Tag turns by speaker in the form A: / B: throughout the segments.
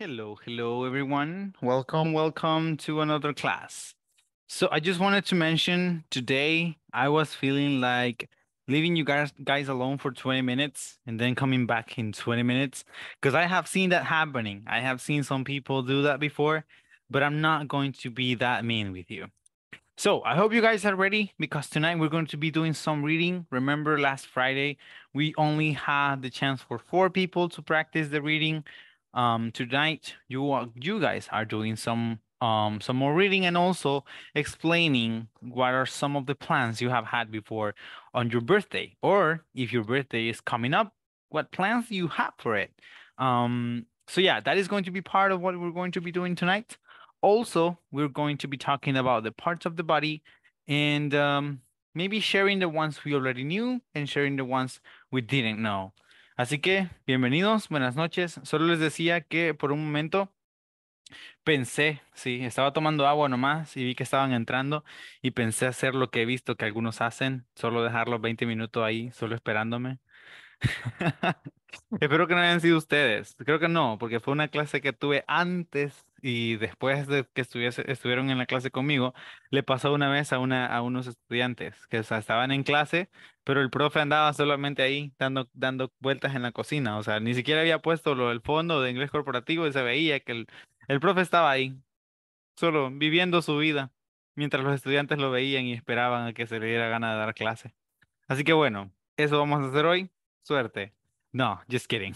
A: Hello, hello everyone. Welcome, welcome to another class. So I just wanted to mention today I was feeling like leaving you guys guys alone for 20 minutes and then coming back in 20 minutes because I have seen that happening. I have seen some people do that before, but I'm not going to be that mean with you. So I hope you guys are ready because tonight we're going to be doing some reading. Remember last Friday, we only had the chance for four people to practice the reading um, tonight you are, uh, you guys are doing some um, some more reading and also explaining what are some of the plans you have had before on your birthday or if your birthday is coming up what plans you have for it um, so yeah that is going to be part of what we're going to be doing tonight also we're going to be talking about the parts of the body and um, maybe sharing the ones we already knew and sharing the ones we didn't know Así que, bienvenidos, buenas noches. Solo les decía que por un momento pensé, sí, estaba tomando agua nomás y vi que estaban entrando y pensé hacer lo que he visto que algunos hacen, solo dejarlos 20 minutos ahí, solo esperándome. Espero que no hayan sido ustedes. Creo que no, porque fue una clase que tuve antes y después de que estuviese, estuvieron en la clase conmigo, le pasó una vez a, una, a unos estudiantes que estaban en clase, pero el profe andaba solamente ahí dando, dando vueltas en la cocina, o sea, ni siquiera había puesto lo del fondo de inglés corporativo y se veía que el, el profe estaba ahí, solo viviendo su vida, mientras los estudiantes lo veían y esperaban a que se le diera gana de dar clase. Así que bueno, eso vamos a hacer hoy. Suerte. No, just kidding.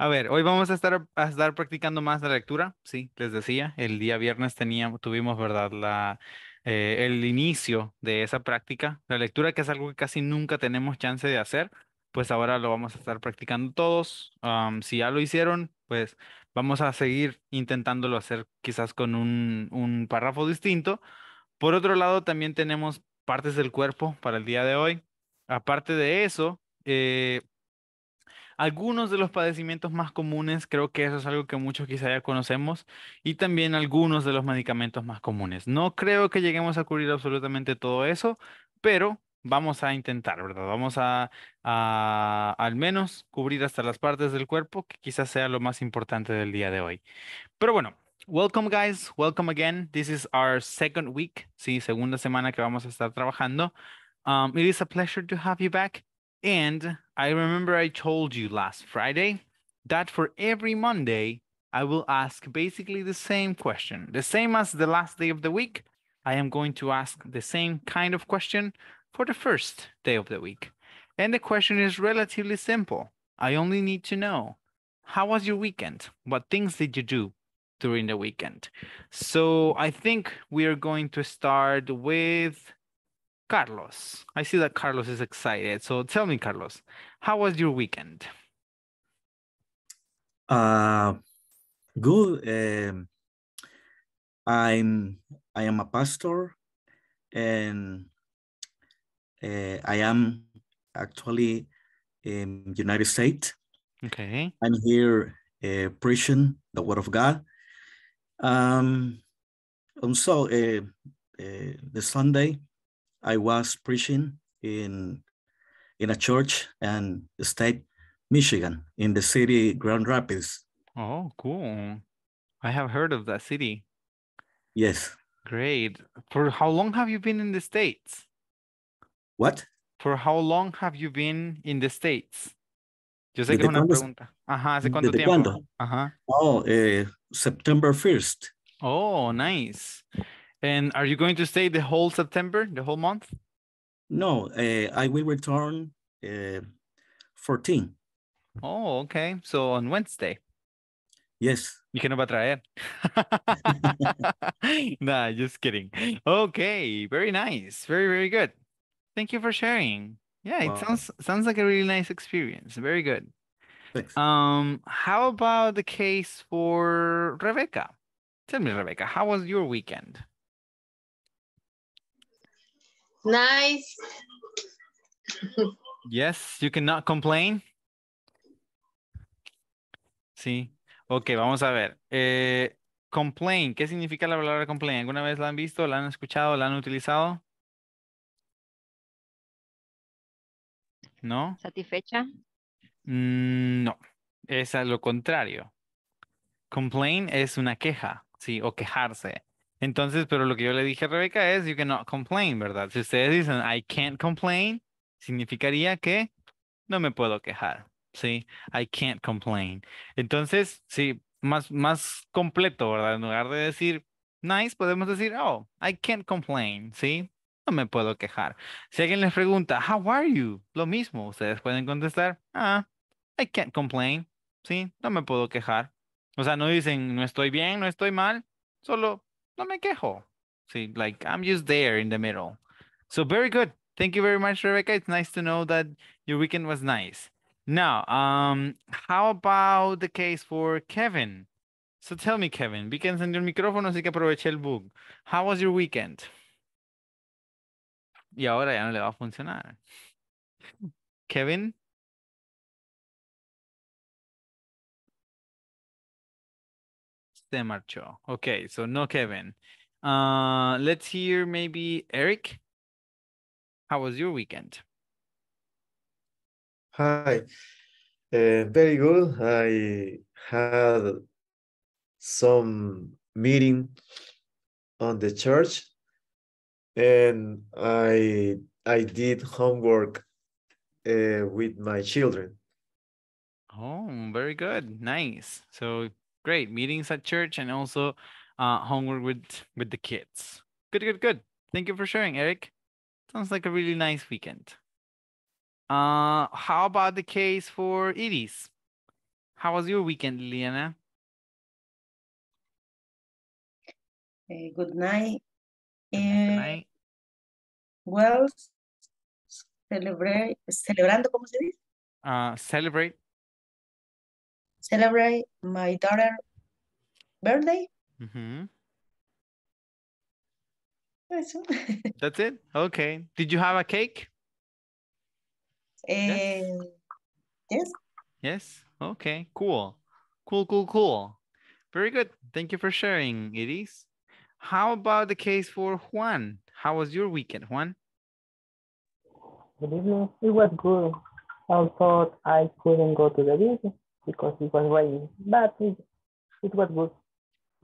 A: A ver, hoy vamos a estar, a estar practicando más la lectura, sí, les decía, el día viernes teníamos, tuvimos, ¿verdad? La, eh, el inicio de esa práctica, la lectura que es algo que casi nunca tenemos chance de hacer, pues ahora lo vamos a estar practicando todos. si ya lo hicieron, pues vamos a seguir intentándolo hacer quizás con un, un párrafo distinto. Por otro lado, también tenemos partes del cuerpo para el día de hoy. Aparte de eso, eh, algunos de los padecimientos más comunes, creo que eso es algo que muchos quizá ya conocemos, y también algunos de los medicamentos más comunes. No creo que lleguemos a cubrir absolutamente todo eso, pero vamos a intentar, ¿verdad? Vamos a, al menos cubrir hasta las partes del cuerpo, que quizás sea lo más importante del día de hoy. Pero bueno. Welcome guys, welcome again. This is our second week, sí, segunda semana que vamos a estar trabajando. Um, it is a pleasure to have you back. And I remember I told you last Friday that for every Monday, I will ask basically the same question, the same as the last day of the week. I am going to ask the same kind of question for the first day of the week. And the question is relatively simple. I only need to know how was your weekend? What things did you do during the weekend? So I think we are going to start with Carlos. I see that Carlos is excited. So tell me, Carlos, how was your weekend?
B: Uh, good. Um, I'm I am a pastor, and uh, I am actually in United States. Okay. I'm here uh, preaching the word of God. Um, and so uh, uh the Sunday I was preaching in in a church and state Michigan in the city Grand Rapids.
A: Oh, cool. I have heard of that city. Yes. Great. For how long have you been in the States? What? For how long have you been in the States? Yo sé que es una pregunta. Ajá, ¿hace cuánto tiempo?
B: Ajá. Oh, eh, September 1st.
A: Oh, nice. And are you going to stay the whole September, the whole month?
B: No, uh, I will return
A: uh, 14. Oh, okay. So on Wednesday. Yes. You cannot traer? nah, just kidding. Okay, very nice. Very, very good. Thank you for sharing. Yeah, it wow. sounds sounds like a really nice experience. Very good. Thanks. Um, how about the case for Rebecca? Tell me, Rebecca, how was your weekend?
C: Nice.
A: Yes, you cannot complain. Sí. Ok, vamos a ver. Eh, complain, ¿qué significa la palabra complain? ¿Alguna vez la han visto, la han escuchado, la han utilizado? ¿No?
D: ¿Satisfecha?
A: Mm, no, es a lo contrario. Complain es una queja, sí, o quejarse. Entonces, pero lo que yo le dije a Rebeca es, you cannot complain, ¿verdad? Si ustedes dicen, I can't complain, significaría que no me puedo quejar, ¿sí? I can't complain. Entonces, sí, más, más completo, ¿verdad? En lugar de decir, nice, podemos decir, oh, I can't complain, ¿sí? No me puedo quejar. Si alguien les pregunta, how are you? Lo mismo, ustedes pueden contestar, ah, I can't complain, ¿sí? No me puedo quejar. O sea, no dicen, no estoy bien, no estoy mal, solo no me quejo. See, like I'm just there in the middle. So very good. Thank you very much, Rebecca. It's nice to know that your weekend was nice. Now, um, how about the case for Kevin? So tell me, Kevin, we can send your microphone, así que aproveché el bug. How was your weekend? Y ahora ya no le va a funcionar. Kevin? se marchó. Okay, so no Kevin. Uh, let's hear maybe Eric. How was your weekend?
E: Hi, uh, very good. I had some meeting on the church and I I did homework uh, with my children.
A: Oh, very good. Nice. So Great meetings at church and also uh, homework with with the kids. Good, good, good. Thank you for sharing, Eric. Sounds like a really nice weekend. Uh, how about the case for Edis? How was your weekend, Liliana?
F: Hey, eh, good night. Eh, night, Well, celebrate,
G: celebrando, ¿cómo se dice?
F: Uh, celebrate
G: celebrate my daughter's birthday. Mm -hmm. That's,
A: That's it? Okay. Did you have a cake?
G: Uh,
A: yes. Yes. Okay. Cool. Cool, cool, cool. Very good. Thank you for sharing, Iris. How about the case for Juan? How was your weekend, Juan?
H: Good evening. It was good. I thought I couldn't go to the beach, because it was raining, but it, it was good.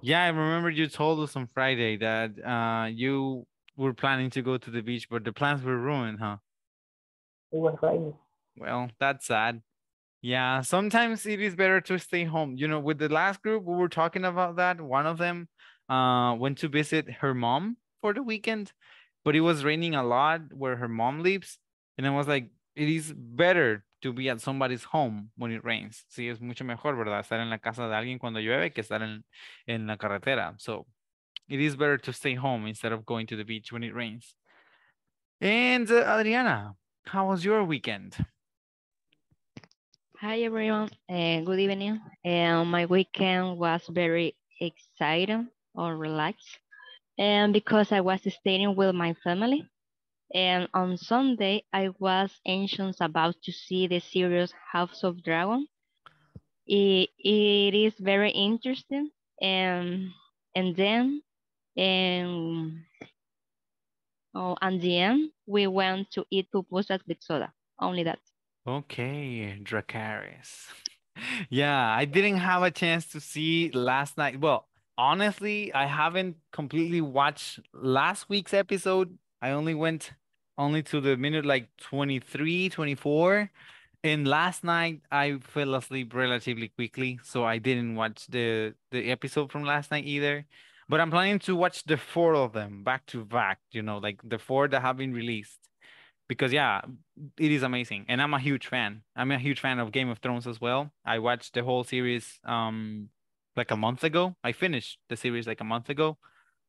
A: Yeah, I remember you told us on Friday that uh, you were planning to go to the beach, but the plans were ruined, huh?
H: It was raining.
A: Well, that's sad. Yeah, sometimes it is better to stay home. You know, with the last group, we were talking about that. One of them uh, went to visit her mom for the weekend, but it was raining a lot where her mom lives. And I was like, it is better to be at somebody's home when it rains. Sí, es mucho mejor, ¿verdad? Estar en la casa de alguien cuando llueve que estar en, en la carretera. So, it is better to stay home instead of going to the beach when it rains. And uh, Adriana, how was your weekend?
D: Hi, everyone. Uh, good evening. Uh, my weekend was very exciting or relaxed and because I was staying with my family. And on Sunday, I was anxious about to see the series House of Dragon. It, it is very interesting. And, and then, and, oh, and the end, we went to eat pupusas with soda. Only that.
A: Okay, Dracaris. yeah, I didn't have a chance to see last night. Well, honestly, I haven't completely watched last week's episode. I only went only to the minute like 23, 24. And last night I fell asleep relatively quickly, so I didn't watch the the episode from last night either. But I'm planning to watch the four of them back to back, you know, like the four that have been released. Because yeah, it is amazing. And I'm a huge fan. I'm a huge fan of Game of Thrones as well. I watched the whole series um like a month ago. I finished the series like a month ago.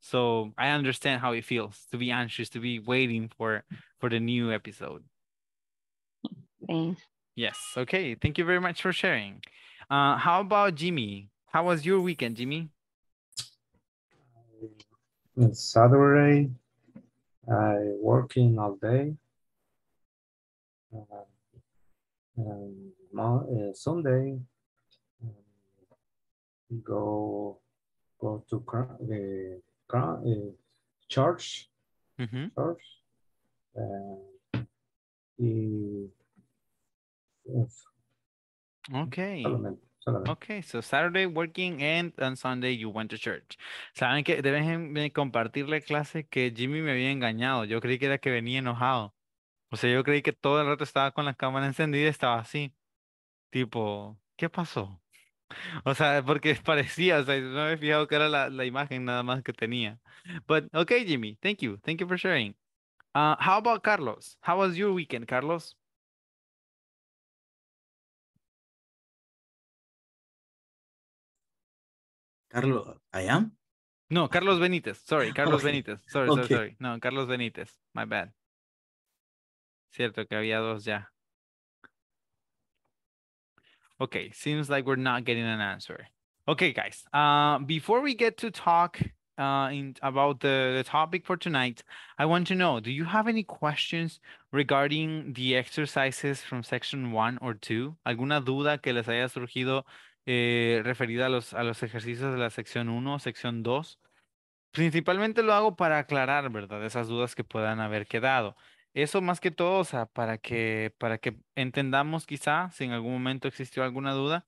A: So I understand how it feels to be anxious, to be waiting for for the new episode. Thanks. Yes. Okay. Thank you very much for sharing. Uh, how about Jimmy? How was your weekend, Jimmy?
I: Saturday, I working all day. Uh, and uh, Sunday, um, go go to the uh, Eh,
A: church eh, y. Eh, okay. Okay, so Saturday working and on Sunday you went to church. Saben que deben compartir la clase que Jimmy me había engañado. Yo creí que era que venía enojado. O sea, yo creí que todo el rato estaba con la cámara encendida y estaba así. Tipo, ¿qué pasó? O sea, porque parecía, o sea, no me he fijado que era la, la imagen nada más que tenía. But okay, Jimmy, thank you. Thank you for sharing. Ah, how about Carlos? How was your weekend, Carlos?
B: Carlos, I am?
A: No, Carlos Benítez. Sorry, Carlos Benítez. sorry, sorry. No, Carlos Benítez. My bad. Cierto que había dos ya. Okay, seems like we're not getting an answer. Okay, guys, uh, before we get to talk uh, in, about the, the topic for tonight, I want to know, do you have any questions regarding the exercises from section one or two? ¿Alguna duda que les haya surgido eh, referida a los, a los ejercicios de la sección uno o sección dos? Principalmente lo hago para aclarar, ¿verdad? Esas dudas que puedan haber quedado. Eso más que todo, o sea, para que, para que entendamos quizá, si en algún momento existió alguna duda,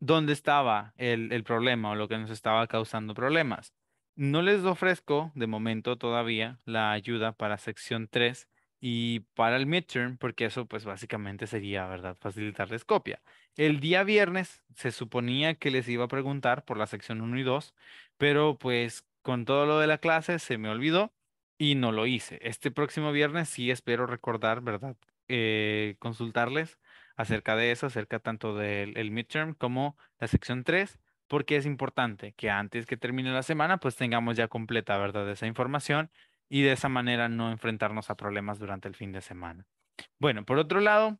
A: dónde estaba el, el problema o lo que nos estaba causando problemas. No les ofrezco de momento todavía la ayuda para sección 3 y para el midterm, porque eso pues básicamente sería, ¿verdad? Facilitarles copia. El día viernes se suponía que les iba a preguntar por la sección 1 y 2, pero pues con todo lo de la clase se me olvidó y no lo hice. Este próximo viernes sí espero recordar, ¿verdad? Eh, consultarles acerca de eso, acerca tanto del midterm como la sección 3, porque es importante que antes que termine la semana, pues tengamos ya completa, ¿verdad?, esa información y de esa manera no enfrentarnos a problemas durante el fin de semana. Bueno, por otro lado,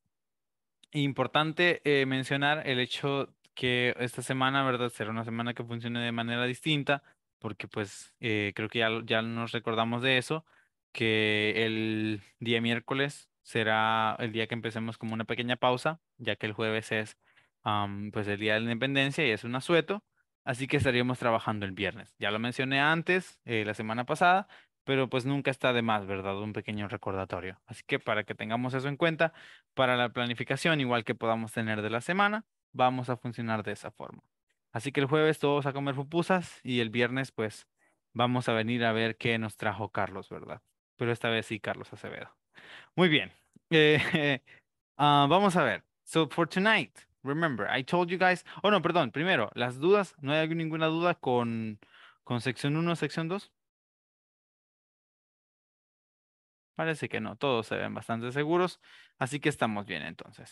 A: importante eh, mencionar el hecho que esta semana, ¿verdad?, será una semana que funcione de manera distinta porque pues eh, creo que ya, nos recordamos de eso, que el día miércoles será el día que empecemos como una pequeña pausa, ya que el jueves es pues el día de la independencia y es un asueto, así que estaríamos trabajando el viernes. Ya lo mencioné antes, eh, la semana pasada, pero pues nunca está de más, ¿verdad? Un pequeño recordatorio. Así que para que tengamos eso en cuenta, para la planificación, igual que podamos tener de la semana, vamos a funcionar de esa forma. Así que el jueves todos a comer pupusas y el viernes pues vamos a venir a ver qué nos trajo Carlos, ¿verdad? Pero esta vez sí, Carlos Acevedo. Muy bien. Eh, ah, vamos a ver. So for tonight, remember, I told you guys, oh no, perdón, primero, las dudas, ¿no hay ninguna duda con, con sección 1, sección 2? Parece que no, todos se ven bastante seguros, así que estamos bien entonces.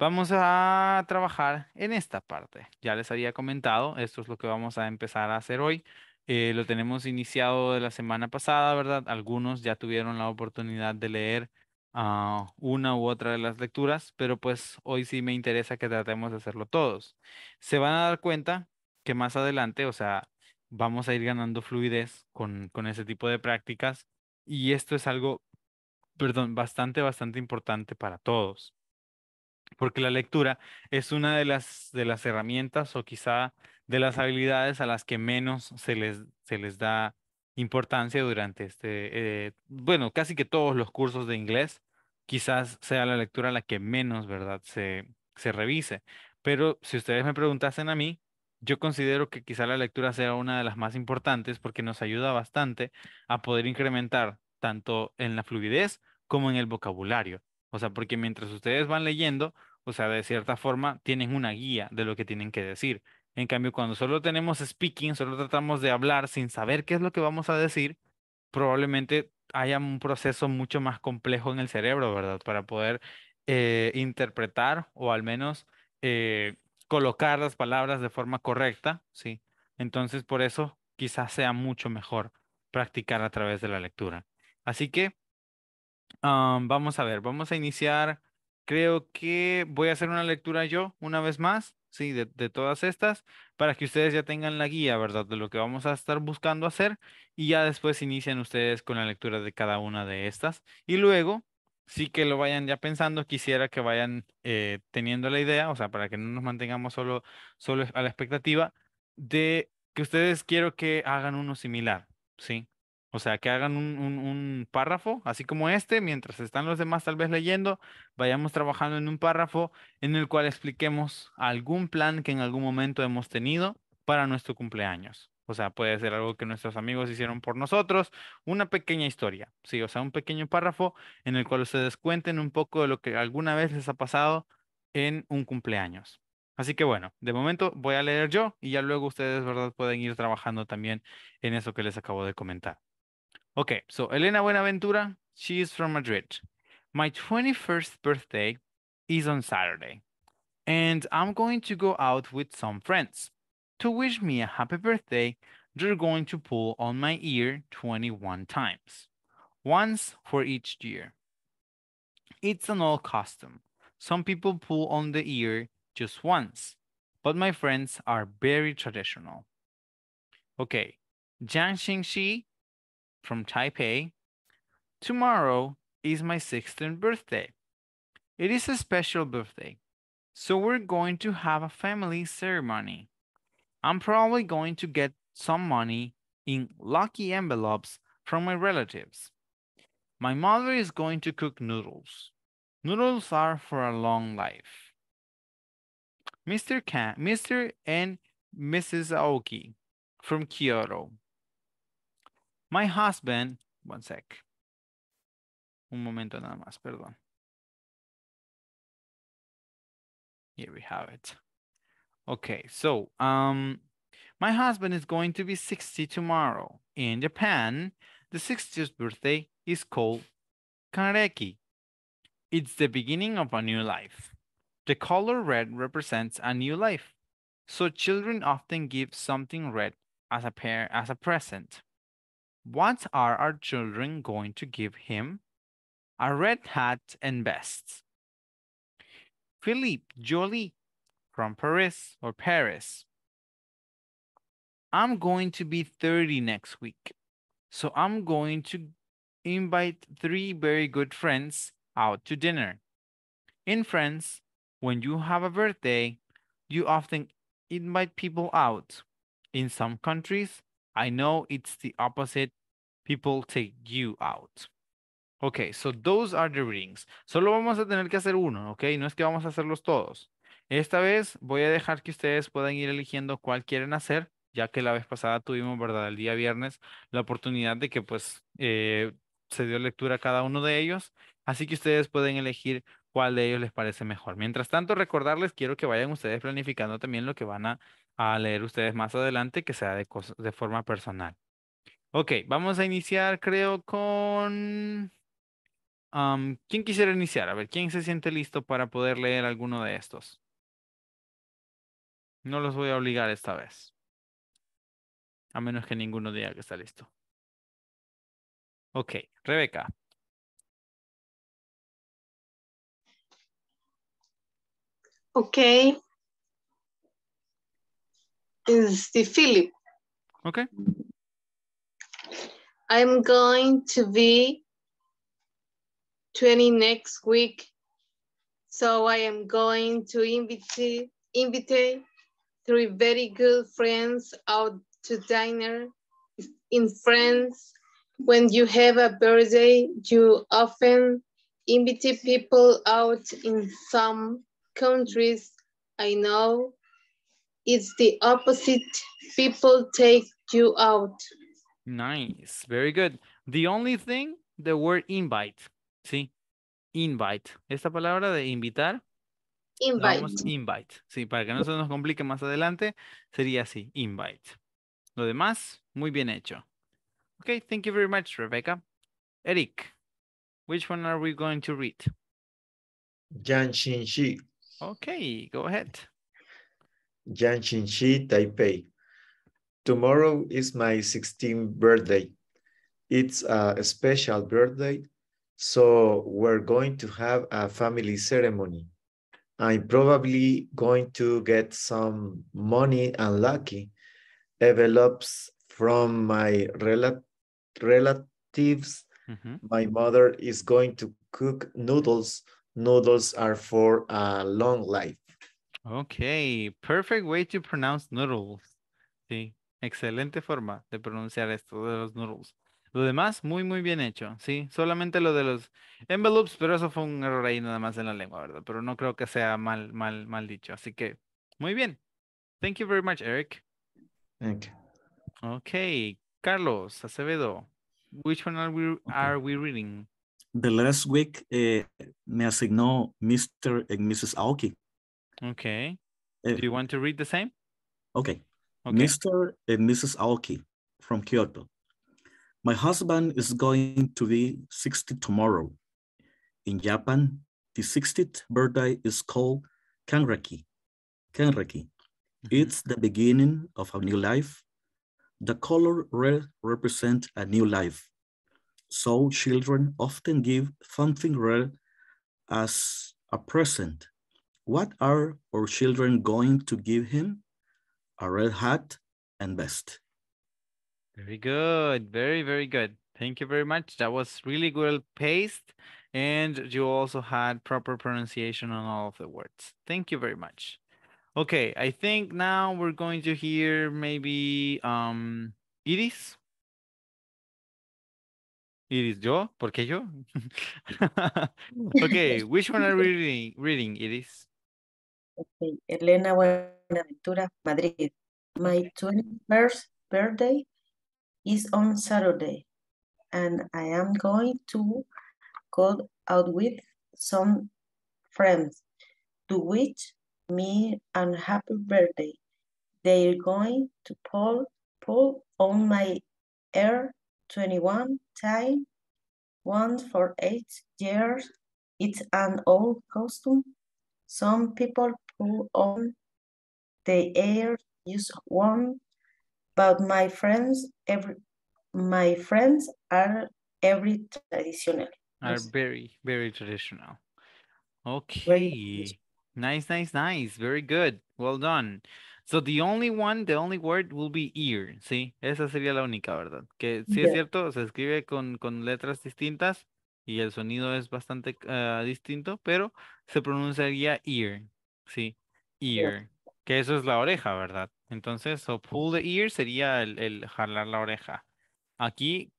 A: Vamos a trabajar en esta parte. Ya les había comentado, esto es lo que vamos a empezar a hacer hoy. Eh, lo tenemos iniciado de la semana pasada, ¿verdad? Algunos ya tuvieron la oportunidad de leer ah, una u otra de las lecturas, pero pues hoy sí me interesa que tratemos de hacerlo todos. Se van a dar cuenta que más adelante, o sea, vamos a ir ganando fluidez con, con ese tipo de prácticas y esto es algo, perdón, bastante, bastante importante para todos porque la lectura es una de las, de las herramientas o quizá de las habilidades a las que menos se les, se les da importancia durante este, eh, bueno, casi que todos los cursos de inglés, quizás sea la lectura la que menos, ¿verdad?, se, se revise. Pero si ustedes me preguntasen a mí, yo considero que quizá la lectura sea una de las más importantes porque nos ayuda bastante a poder incrementar tanto en la fluidez como en el vocabulario. O sea, porque mientras ustedes van leyendo, o sea, de cierta forma tienen una guía de lo que tienen que decir. En cambio, cuando solo tenemos speaking, solo tratamos de hablar sin saber qué es lo que vamos a decir, probablemente haya un proceso mucho más complejo en el cerebro, ¿verdad? Para poder eh, interpretar o al menos eh, colocar las palabras de forma correcta, ¿sí? Entonces, por eso quizás sea mucho mejor practicar a través de la lectura. Así que vamos a ver, vamos a iniciar. Creo que voy a hacer una lectura yo una vez más, sí, de, todas estas, para que ustedes ya tengan la guía, ¿verdad? De lo que vamos a estar buscando hacer y ya después inician ustedes con la lectura de cada una de estas. Y luego, sí que lo vayan ya pensando, quisiera que vayan eh, teniendo la idea, o sea, para que no nos mantengamos solo, solo a la expectativa de que ustedes quiero que hagan uno similar, ¿sí? O sea, que hagan un, párrafo, así como este, mientras están los demás tal vez leyendo, vayamos trabajando en un párrafo en el cual expliquemos algún plan que en algún momento hemos tenido para nuestro cumpleaños. O sea, puede ser algo que nuestros amigos hicieron por nosotros, una pequeña historia, sí, o sea, un pequeño párrafo en el cual ustedes cuenten un poco de lo que alguna vez les ha pasado en un cumpleaños. Así que bueno, de momento voy a leer yo y ya luego ustedes, ¿verdad? Pueden ir trabajando también en eso que les acabo de comentar. Okay, so Elena Buenaventura, she is from Madrid. My 21st birthday is on Saturday, and I'm going to go out with some friends. To wish me a happy birthday, they're going to pull on my ear 21 times, once for each year. It's an old custom. Some people pull on the ear just once, but my friends are very traditional. Okay, Jiang Xingxi from Taipei. Tomorrow is my 16th birthday. It is a special birthday. So we're going to have a family ceremony. I'm probably going to get some money in lucky envelopes from my relatives. My mother is going to cook noodles. Noodles are for a long life. Mr. Can, Mr. and Mrs. Aoki from Kyoto. My husband, one sec. Un momento nada más, perdón. Here we have it. Okay, so um, my husband is going to be 60 tomorrow. In Japan, the 60th birthday is called kanreki. It's the beginning of a new life. The color red represents a new life. So children often give something red as a pair as a present. What are our children going to give him? A red hat and vests. Philippe Jolie from Paris or Paris. I'm going to be 30 next week. So I'm going to invite three very good friends out to dinner. In France, when you have a birthday, you often invite people out. In some countries, I know it's the opposite. People take you out. Ok, so those are the rings. Solo vamos a tener que hacer uno, ok? No es que vamos a hacerlos todos. Esta vez voy a dejar que ustedes puedan ir eligiendo cuál quieren hacer, ya que la vez pasada tuvimos, ¿verdad? El día viernes, la oportunidad de que pues eh, se dio lectura a cada uno de ellos. Así que ustedes pueden elegir cuál de ellos les parece mejor. Mientras tanto, recordarles, quiero que vayan ustedes planificando también lo que van a a leer ustedes más adelante que sea de, de forma personal. Ok, vamos a iniciar creo con... ¿Quién quisiera iniciar? A ver, ¿quién se siente listo para poder leer alguno de estos? No los voy a obligar esta vez.
F: A menos que ninguno diga que está listo. Ok, Rebeca.
C: Ok, Is the Philip. Okay. I'm going to be 20 next week. So I am going to invite, invite three very good friends out to dinner in France. When you have a birthday, you often invite people out in some countries. I know it's the opposite. People take you out.
A: Nice, very good. The only thing, the word invite, ¿sí? Invite. Esta palabra de invitar. Invite. Invite, sí, para que no se nos complique más adelante, sería así, invite. Lo demás, muy bien hecho. Okay, thank you very much, Rebecca. Eric, which one are we going to read? Jan
E: Xinxi.
A: Okay, go ahead.
E: Jiangxinxi, Taipei. Tomorrow is my 16th birthday. It's a special birthday, so we're going to have a family ceremony. I'm probably going to get some money and lucky envelopes from my rel relatives. Mm -hmm. My mother is going to cook noodles. Noodles are for a long life.
A: Ok, perfect way to pronounce noodles. Sí, excelente forma de pronunciar esto de los noodles. Lo demás, muy, muy bien hecho, sí. Solamente lo de los envelopes, pero eso fue un error ahí nada más en la lengua, ¿verdad? Pero no creo que sea mal, mal, mal dicho. Así que, muy bien. Thank you very much, Eric. Thank Okay, Carlos Acevedo, which one are we, reading?
B: The last week eh, me asignó Mr. and Mrs. Aoki. Okay. Uh, Do
A: you want to read the same?
B: Okay. okay. Mr. and Mrs. Aoki from Kyoto. My husband is going to be 60 tomorrow. In Japan, the 60th birthday is called Kanraki. Kanraki. Mm -hmm. It's the beginning of a new life. The color red represents a new life. So children often give something red as a present what are our children going to give him? A red hat and vest.
A: Very good. Very, very good. Thank you very much. That was really well paced. And you also had proper pronunciation on all of the words. Thank you very much. Okay, I think now we're going to hear maybe um, Iris. Iris, yo? ¿Por qué yo? okay, which one are we reading? Reading, Iris.
G: Okay. Elena Buenaventura, Madrid. My 21st birthday is on Saturday, and I am going to go out with some friends to wish me a happy birthday. They're going to pull, pull on my air 21 time, one for eight years. It's an old costume. Some people on the air is warm but my friends, every, my friends are every traditional.
A: Are very, very traditional. Okay. nice, nice, nice. Very good. Well done. So the only one, the only word will be ear, ¿sí? Esa sería la única, ¿verdad? Que sí es cierto, se escribe con, con letras distintas y el sonido es bastante ah, distinto, pero se pronunciaría ear, Sí, ear. Que eso es la oreja, ¿verdad? Entonces, o pull the ear sería el, jalar la oreja. Aquí,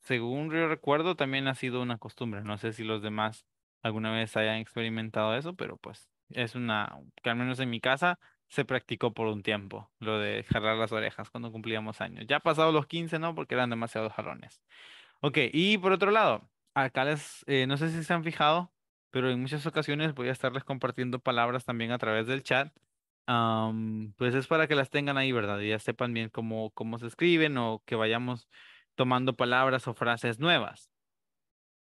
A: según yo recuerdo, también ha sido una costumbre. No sé si los demás alguna vez hayan experimentado eso, pero pues es una, que al menos en mi casa se practicó por un tiempo, lo de jalar las orejas cuando cumplíamos años. Ya pasados los 15, ¿no? Porque eran demasiados jalones. Ok, y por otro lado, acá les, eh, no sé si se han fijado, pero en muchas ocasiones voy a estarles compartiendo palabras también a través del chat. pues es para que las tengan ahí, ¿verdad? Y ya sepan bien cómo, cómo se escriben o que vayamos tomando palabras o frases nuevas.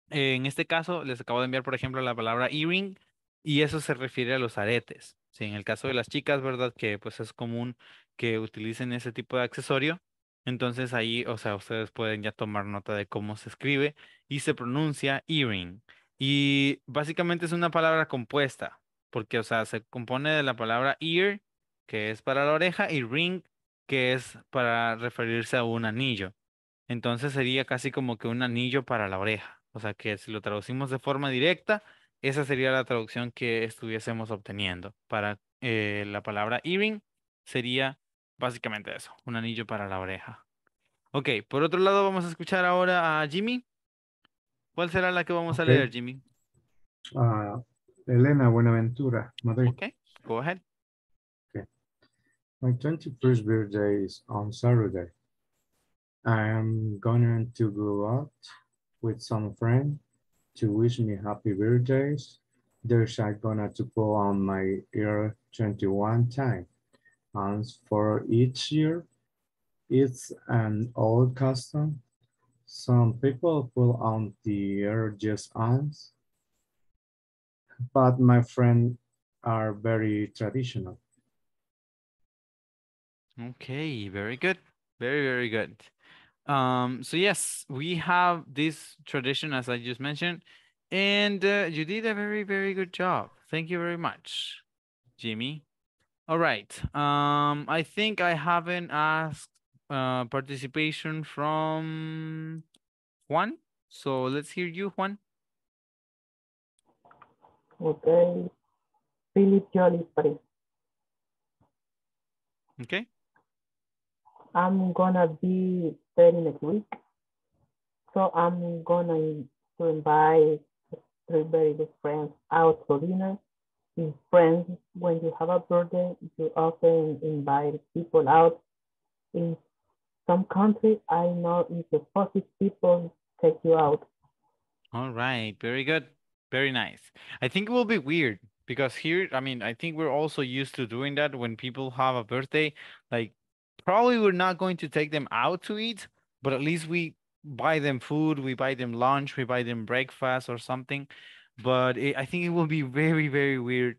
A: en este caso, les acabo de enviar, por ejemplo, la palabra earring y eso se refiere a los aretes. Sí, en el caso de las chicas, ¿verdad? Que pues es común que utilicen ese tipo de accesorio. Entonces ahí, o sea, ustedes pueden ya tomar nota de cómo se escribe y se pronuncia earring. Y básicamente es una palabra compuesta, porque, o sea, se compone de la palabra ear, que es para la oreja, y ring, que es para referirse a un anillo. Entonces sería casi como que un anillo para la oreja. O sea, que si lo traducimos de forma directa, esa sería la traducción que estuviésemos obteniendo. Para eh, la palabra earring sería básicamente eso, un anillo para la oreja. Ok, por otro lado vamos a escuchar ahora a Jimmy ¿Cuál será la que vamos okay. a leer, Jimmy?
I: Uh, Elena Buenaventura,
A: Madrid. Okay, go ahead. Okay.
I: My 21st birthday is on Saturday. I am going to go out with some friends to wish me happy birthdays. There's I'm gonna to go on my year 21 time. And for each year, it's an old custom some people pull on their just arms, but my friends are very traditional.
A: Okay, very good. Very, very good. Um, so yes, we have this tradition, as I just mentioned, and uh, you did a very, very good job. Thank you very much, Jimmy. All right. Um, I think I haven't asked uh, participation from Juan. So let's hear you, Juan.
H: Okay. Philip Jolie, please. Okay. I'm gonna be there next week. So I'm gonna to invite three very good friends out for dinner. In friends, when you have a birthday, you often invite people out. In some country I know if the positive people take you out.
A: All right, very good. Very nice. I think it will be weird because here, I mean, I think we're also used to doing that when people have a birthday. Like, probably we're not going to take them out to eat, but at least we buy them food, we buy them lunch, we buy them breakfast or something. But it, I think it will be very, very weird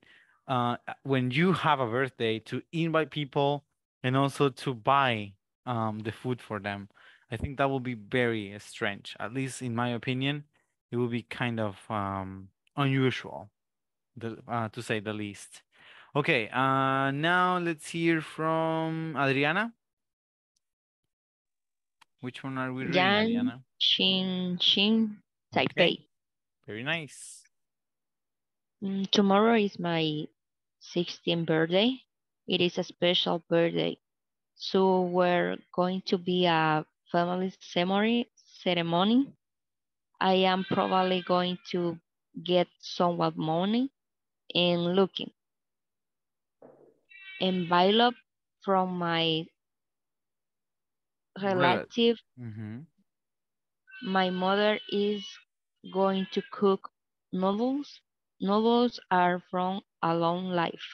A: uh, when you have a birthday to invite people and also to buy um, the food for them. I think that will be very strange. At least in my opinion, it will be kind of um, unusual, the, uh, to say the least. Okay, uh, now let's hear from Adriana. Which one are we reading, Yan Adriana?
D: Chin Chin Taipei. Okay.
A: Very nice.
D: Mm, tomorrow is my 16th birthday. It is a special birthday so we're going to be a family ceremony. ceremony. I am probably going to get somewhat money in looking. Envelope from my relative. Mm -hmm. My mother is going to cook noodles. Noodles are from a long life.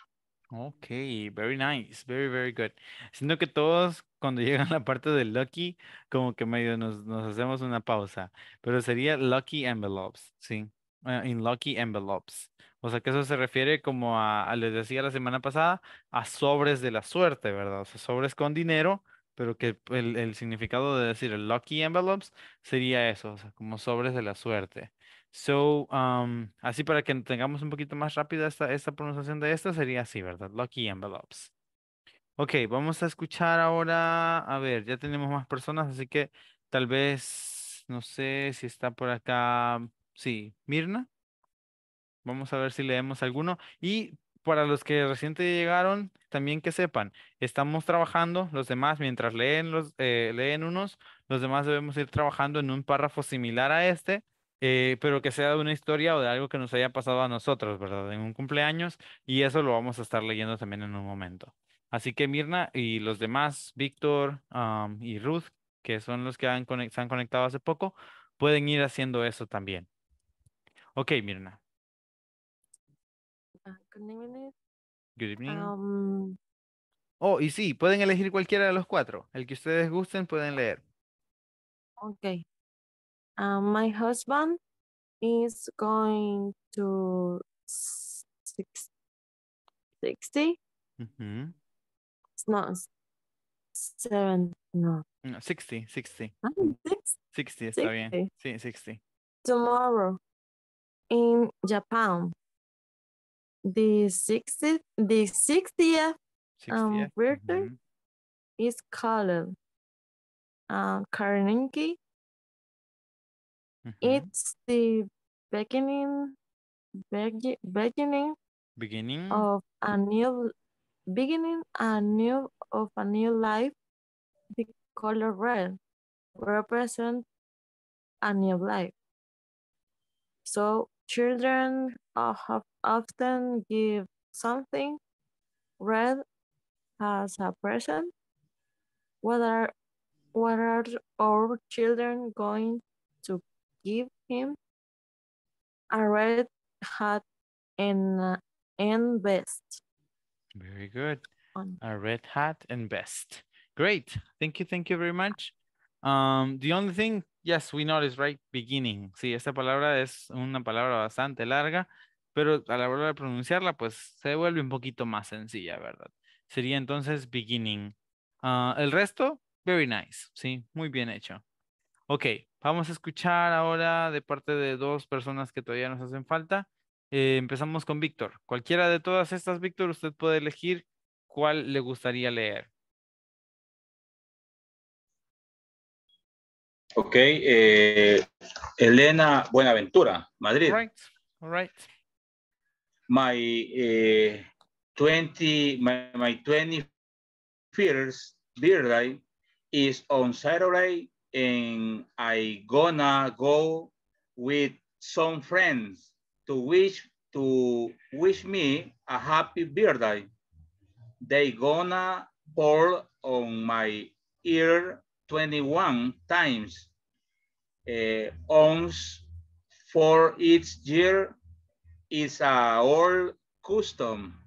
A: Ok, very nice, very, very good. sino que todos cuando llegan a la parte de Lucky, como que medio nos, hacemos una pausa, pero sería Lucky Envelopes, ¿sí? en eh, in Lucky Envelopes. O sea que eso se refiere como a, les decía la semana pasada, a sobres de la suerte, ¿verdad? O sea, sobres con dinero, pero que el, el significado de decir Lucky Envelopes sería eso, o sea, como sobres de la suerte. So, um, así para que tengamos un poquito más rápida esta, esta pronunciación de esta, sería así, ¿verdad? Lucky envelopes. Ok, vamos a escuchar ahora, a ver, ya tenemos más personas, así que tal vez, no sé si está por acá, sí, Mirna. Vamos a ver si leemos alguno. Y para los que recién llegaron, también que sepan, estamos trabajando, los demás, mientras leen, los, eh, leen unos, los demás debemos ir trabajando en un párrafo similar a este eh, pero que sea de una historia o de algo que nos haya pasado a nosotros, ¿verdad? En un cumpleaños y eso lo vamos a estar leyendo también en un momento. Así que Mirna y los demás, Víctor y Ruth, que son los que han se han conectado hace poco, pueden ir haciendo eso también. Ok, Mirna. Ah, good evening. Um. Oh, y sí, pueden elegir cualquiera de los cuatro. El que ustedes gusten, pueden leer.
J: Ok. Uh, my husband is going to 60. Mm-hmm. It's not seven,
A: no. no 60, 60. Oh, six? 60, 60, sorry. 60.
J: Tomorrow in Japan, the 60th, the 60th, 60th. Um, birthday mm -hmm. is called uh, Karninki hmm It's the beginning, begi- beginning, beginning of a new, beginning a new of a new life. The color red represents a new life. So children have often give something red as a present. What are what are our children going give him a red hat and, and vest.
A: Very good. A red hat and vest. Great. Thank you. Thank you very much. Um, the only thing, yes, we is right? Beginning. Sí, esta palabra es una palabra bastante larga, pero a la hora de pronunciarla, pues se vuelve un poquito más sencilla, ¿verdad? Sería entonces beginning. Ah, el resto, very nice. Sí, muy bien hecho. Ok. Vamos a escuchar ahora de parte de dos personas que todavía nos hacen falta. Eh, empezamos con Víctor. Cualquiera de todas estas, Víctor, usted puede elegir cuál le gustaría leer.
F: Ok, eh,
B: Elena Buenaventura, Madrid. All right, My,
A: 20, eh, my, birthday is on Saturday, and I gonna go with some friends to wish to wish me a happy birthday. They gonna pour on my ear 21 times uh, for each year is a old custom.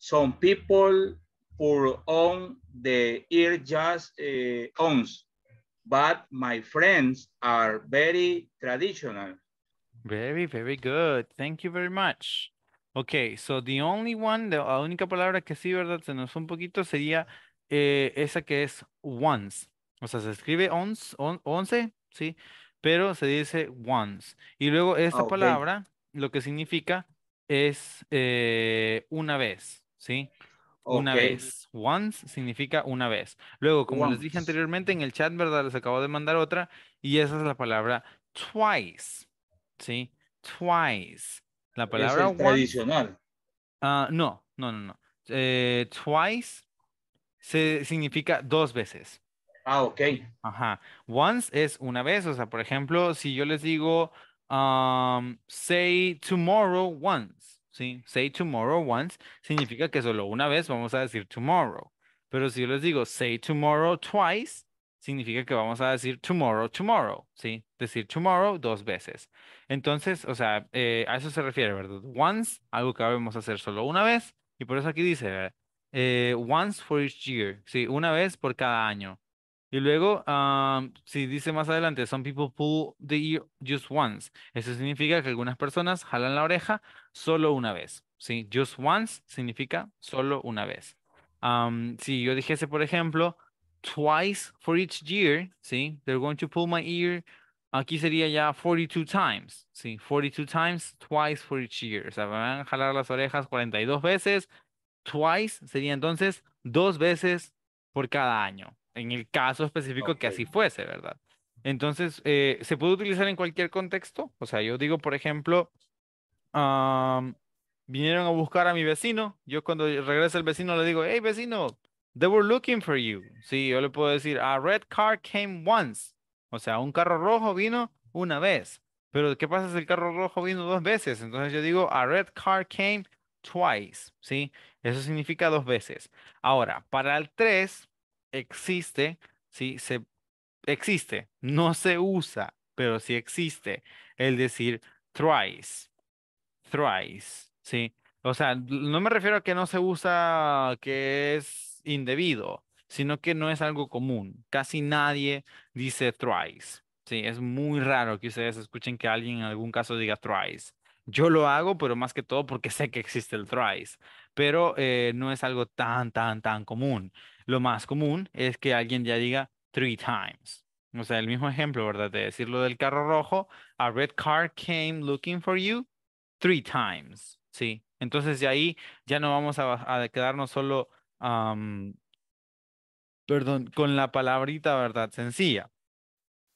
A: Some people pour on the ear just uh, but my friends are very traditional. Very, very good. Thank you very much. Okay, so the only one, la única palabra que sí, ¿verdad? Se nos fue un poquito, sería eh, esa que es once. O sea, se escribe once, once, ¿sí? Pero se dice once. Y luego esta palabra, lo que significa es eh, una vez, ¿sí? sí una vez. Once significa una vez. Luego, como les dije anteriormente, en el chat, ¿verdad? Les acabo de mandar otra y esa es la palabra twice. ¿Sí? Twice. La palabra es tradicional. Ah, no, no, no, no. Eh, twice se, significa dos veces. Ah, ok. Ajá. Once es una vez. O sea, por ejemplo, si yo les digo, um, say tomorrow once. ¿sí? Say tomorrow once significa que solo una vez vamos a decir tomorrow. Pero si yo les digo say tomorrow twice, significa que vamos a decir tomorrow, tomorrow, ¿sí? Decir tomorrow dos veces. Entonces, o sea, eh, a eso se refiere, ¿verdad? Once, algo que vamos a hacer solo una vez. Y por eso aquí dice, eh, once for each year, ¿sí? Una vez por cada año. Y luego, si dice más adelante, some people pull the ear just once. Eso significa que algunas personas jalan la oreja solo una vez. ¿sí? Just once significa solo una vez. Um, si yo dijese, por ejemplo, twice for each year, ¿sí? They're going to pull my ear. Aquí sería ya 42 times, ¿sí? 42 times, twice for each year. O sea, me van a jalar las orejas 42 veces. Twice sería entonces dos veces por cada año. En el caso específico que así fuese, ¿verdad? Entonces, eh, ¿se puede utilizar en cualquier contexto? O sea, yo digo, por ejemplo, vinieron a buscar a mi vecino. Yo cuando regresa el vecino le digo, hey vecino, they were looking for you. Sí, yo le puedo decir, a red car came once. O sea, un carro rojo vino una vez. Pero ¿qué pasa si el carro rojo vino dos veces? Entonces yo digo, a red car came twice. Sí, eso significa dos veces. Ahora, para el 3 existe, sí, se existe, no se usa, pero sí existe el decir twice thrice, ¿sí? O sea, no me refiero a que no se usa, que es indebido, sino que no es algo común. Casi nadie dice thrice, ¿sí? Es muy raro que ustedes escuchen que alguien en algún caso diga thrice. Yo lo hago, pero más que todo porque sé que existe el thrice, pero eh, no es algo tan, tan, tan común. Lo más común es que alguien ya diga three times. O sea, el mismo ejemplo, ¿verdad? De decir lo del carro rojo, a red car came looking for you three times, ¿sí? Entonces de ahí ya no vamos a, quedarnos solo, perdón, con la palabrita, ¿verdad? Sencilla.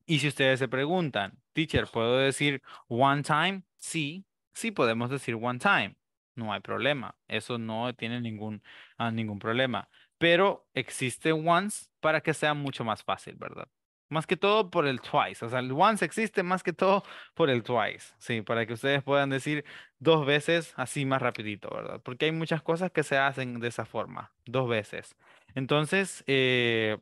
A: Y si ustedes se preguntan, teacher, ¿puedo decir one time? Sí, sí podemos decir one time. No hay problema. Eso no tiene ningún, ah, ningún problema. Pero existe once para que sea mucho más fácil, ¿verdad? Más que todo por el twice. O sea, el once existe más que todo por el twice. Sí, para que ustedes puedan decir dos veces así más rapidito, ¿verdad? Porque hay muchas cosas que se hacen de esa forma, dos veces. Entonces, eh,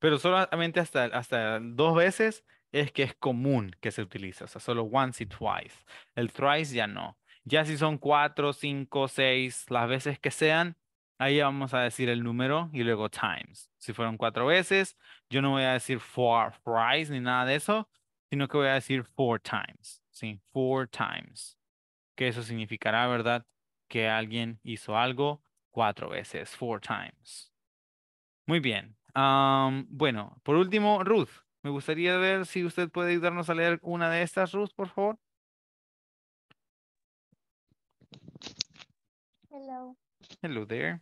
A: pero solamente hasta, hasta dos veces es que es común que se utilice. O sea, solo once y twice. El twice ya no. Ya si son cuatro, cinco, seis, las veces que sean, Ahí vamos a decir el número y luego times. Si fueron cuatro veces, yo no voy a decir four fries ni nada de eso, sino que voy a decir four times. Sí, four times. Que eso significará, ¿verdad? Que alguien hizo algo cuatro veces, four times. Muy bien. bueno, por último, Ruth. Me gustaría ver si usted puede ayudarnos a leer una de estas, Ruth, por favor. Hello. Hello there.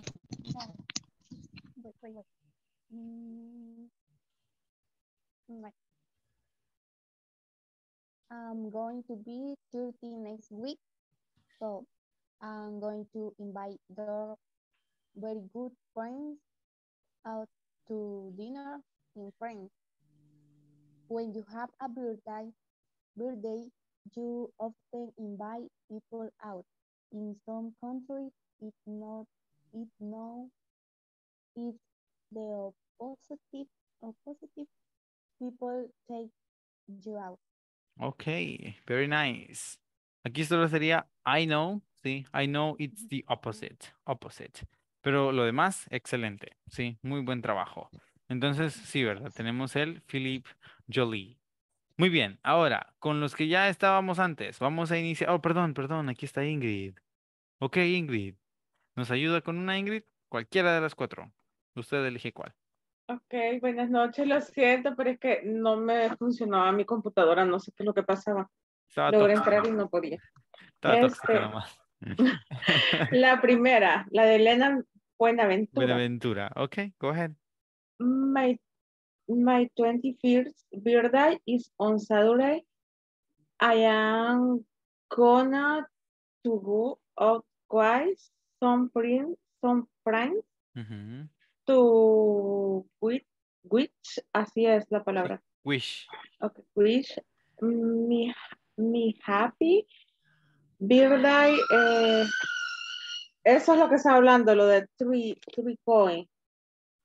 K: I'm going to be 30 next week. So I'm going to invite the very good friends out to dinner in France. When you have a birthday, birthday, you often invite people out. In some countries, it not it no it's the opposite opposite people take you out.
A: Okay, very nice. Aquí solo sería I know, sí, I know it's the opposite, opposite. Pero lo demás, excelente, sí, muy buen trabajo. Entonces, sí, ¿verdad? Tenemos el Philip Jolie. Muy bien, ahora, con los que ya estábamos antes, vamos a iniciar. Oh, perdón, perdón, aquí está Ingrid. Ok, Ingrid, ¿Nos ayuda con una Ingrid? Cualquiera de las cuatro. Usted elige cuál.
C: Ok, buenas noches, lo siento, pero es que no me funcionaba mi computadora, no sé qué es lo que pasaba.
A: Logré entrar y no podía. Este,
C: la primera, la de Elena Buenaventura.
A: Buenaventura, ok, go ahead.
C: My, my 21 birthday is on Saturday. I am gonna to go out twice some friends, some friends to which, which, así es la palabra. Wish. Okay, wish me, me happy birthday. Eh, eso es lo que está hablando, lo de three, three coin.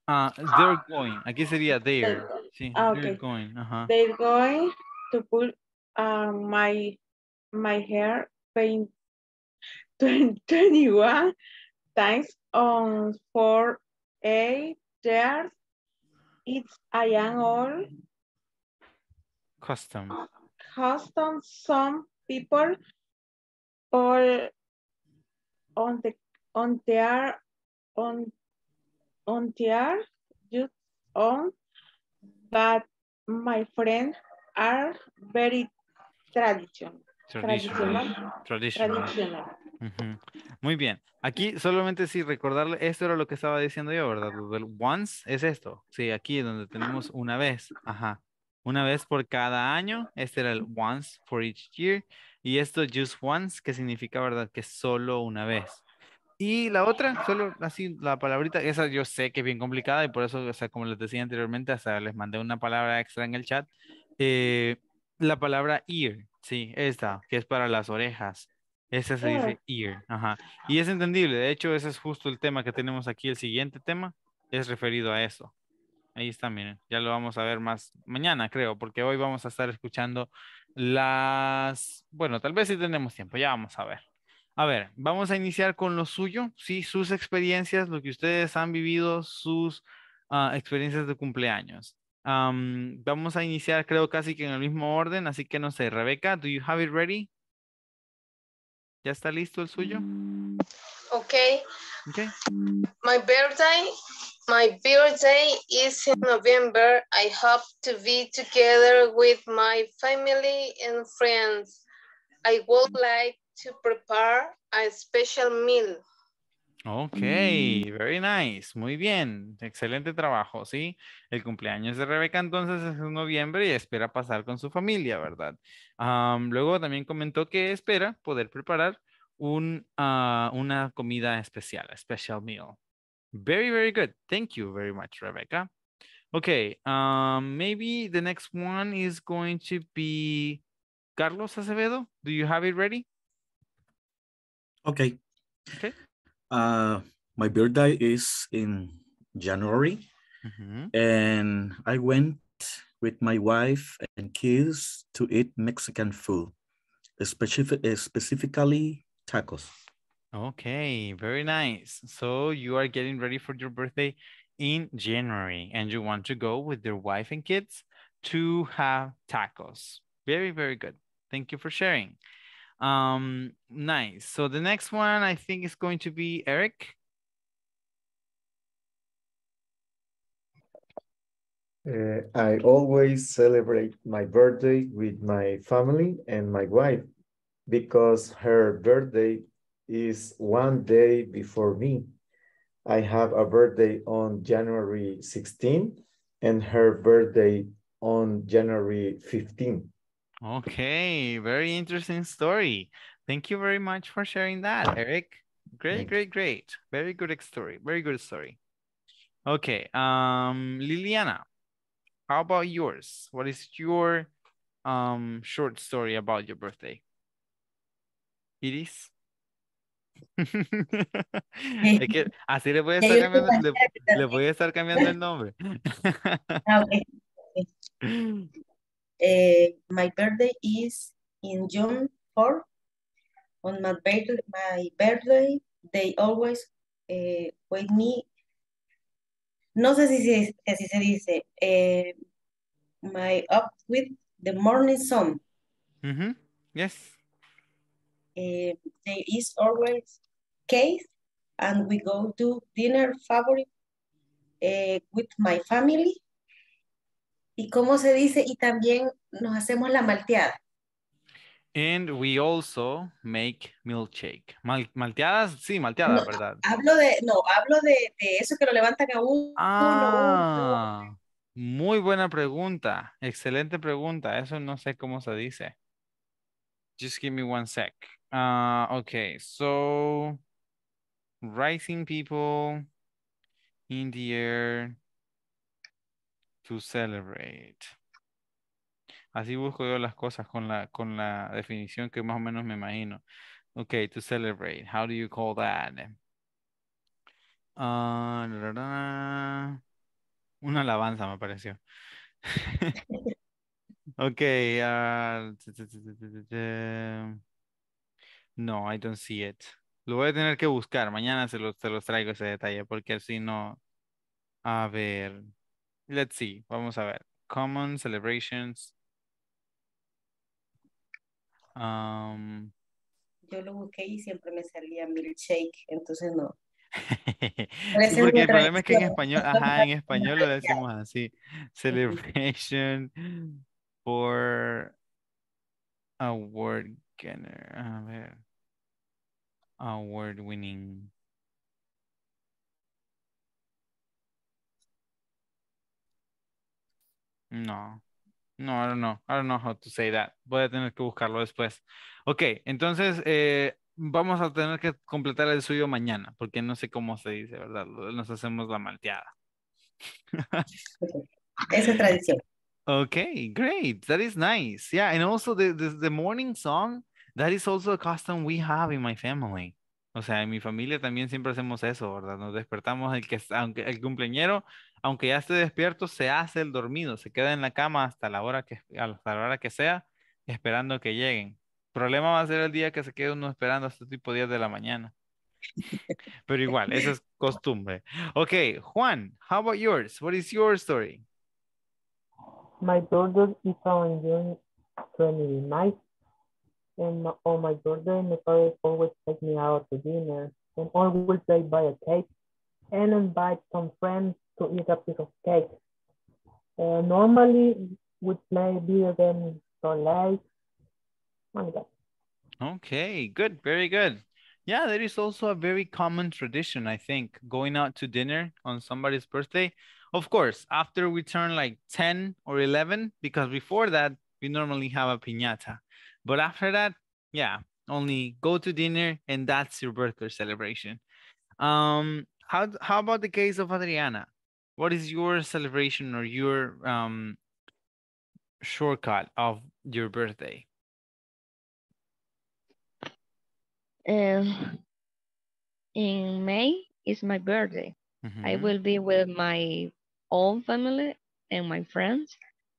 A: Ah, they're going. Aquí sería they're. Sí, ah, okay. they're going. Uh They're
C: going to pull ah, my, my hair paint, 21 times on um, four eight years. It's I am all. Custom. Custom. Some people all on the on their on on their just on, but my friends are very tradition,
A: traditional. Traditional. Traditional. traditional. Muy bien. Aquí solamente si sí, recordarle, esto era lo que estaba diciendo yo, ¿verdad? El Once es esto. Sí, aquí donde tenemos una vez. Ajá. Una vez por cada año. Este era el once for each year. Y esto just once, que significa, ¿verdad? Que solo una vez. Y la otra, solo así la palabrita, esa yo sé que es bien complicada y por eso, o sea, como les decía anteriormente, hasta les mandé una palabra extra en el chat. Eh, la palabra ear, sí, esta, que es para las orejas. Ese se dice ear. Ajá. Y es entendible. De hecho, ese es justo el tema que tenemos aquí. El siguiente tema es referido a eso. Ahí está, miren. Ya lo vamos a ver más mañana, creo, porque hoy vamos a estar escuchando las... Bueno, tal vez si tenemos tiempo, ya vamos a ver. A ver, vamos a iniciar con lo suyo, sí, sus experiencias, lo que ustedes han vivido, sus ah, experiencias de cumpleaños. vamos a iniciar, creo, casi que en el mismo orden, así que no sé, Rebeca, do you have it ready? ¿Ya está listo el suyo?
C: Okay. Ok. My birthday, my birthday is in November. I hope to be together with my family and friends. I would like to prepare a special meal.
A: Ok, mm. very nice. Muy bien. Excelente trabajo, ¿sí? El cumpleaños de Rebeca entonces es en noviembre y espera pasar con su familia, ¿verdad? Um, luego también comentó que espera poder preparar un, ah, una comida especial, a special meal. Very, very good. Thank you very much, Rebecca. Okay, um, maybe the next one is going to be Carlos Acevedo. Do you have it ready? Okay. Okay.
B: Uh, my birthday is in January, mm-hmm. and I went with my wife and kids to eat Mexican food, specific, eh, specifically tacos.
A: Okay, very nice. So you are getting ready for your birthday in January and you want to go with your wife and kids to have tacos. Very, very good. Thank you for sharing. Um, nice. So the next one I think is going to be Eric.
E: Uh, I always celebrate my birthday with my family and my wife because her birthday is one day before me. I have a birthday on January 16 and her birthday on January 15.
A: Okay, very interesting story. Thank you very much for sharing that, Eric. Great, great, great. Very good story. Very good story. Okay, um, Liliana, how about yours? What is your um, short story about your birthday? It is. es que así le voy a estar cambiando, le, le voy a estar cambiando el nombre.
G: Ah, okay. Uh, my birthday is in June 4. On my birthday, my birthday they always uh, wake me No sé si, si, se dice eh, My up with the morning sun. Yes. Eh, there is always case, and we go to dinner favorite eh, with my family. ¿Y cómo se dice? Y también nos hacemos la malteada.
A: And we also make milkshake. Mal, malteadas, sí, malteadas, no, ¿verdad?
G: Hablo de, no, hablo de, de, eso que lo levantan a uno. Ah,
A: muy buena pregunta. Excelente pregunta. Eso no sé cómo se dice. Just give me one sec. Uh, okay, so rising people in the air to celebrate. Así busco yo las cosas con la, con la definición que más o menos me imagino. Ok, to celebrate. How do you call that? Ah, una alabanza me pareció. ok. Ah, no, I don't see it. Lo voy a tener que buscar. Mañana se los, los traigo ese detalle porque si no. A ver. Let's see. Vamos a ver. Common celebrations. Um,
G: Yo lo busqué y siempre me salía milkshake, entonces no.
A: porque el problema es que en español, ajá, en español lo decimos así. Celebration for award winner. A ver. Award winning. No. No, I don't know. I don't know how to say that. Voy a tener que buscarlo después. Ok, entonces eh, vamos a tener que completar el suyo mañana, porque no sé cómo se dice, ¿verdad? Nos hacemos la malteada. Esa es tradición. Okay, great. That is nice. Yeah, and also the, the, the morning song, that is also a custom we have in my family. O sea, en mi familia también siempre hacemos eso, ¿verdad? Nos despertamos el que aunque el cumpleañero aunque ya esté despierto, se hace el dormido, se queda en la cama hasta la hora que, hasta la hora que sea, esperando que lleguen. El problema va a ser el día que se quede uno esperando hasta tipo 10 de la mañana. Pero igual, esa es costumbre. Ok, Juan, how about yours? What is your story?
H: My daughter is on June twenty th And my, on oh, my birthday, my father always take me out to dinner and always play by a cake and invite some friends to eat a piece of cake. Uh, normally, we play video games so like,
A: Okay, good, very good. Yeah, there is also a very common tradition, I think, going out to dinner on somebody's birthday. Of course, after we turn like 10 or 11, because before that, we normally have a piñata. But after that, yeah, only go to dinner and that's your birthday celebration. Um, how, how about the case of Adriana? what is your celebration or your um, shortcut of your birthday?
D: Um, in May is my birthday. Mm -hmm. I mm-hmm. will be with my own family and my friends.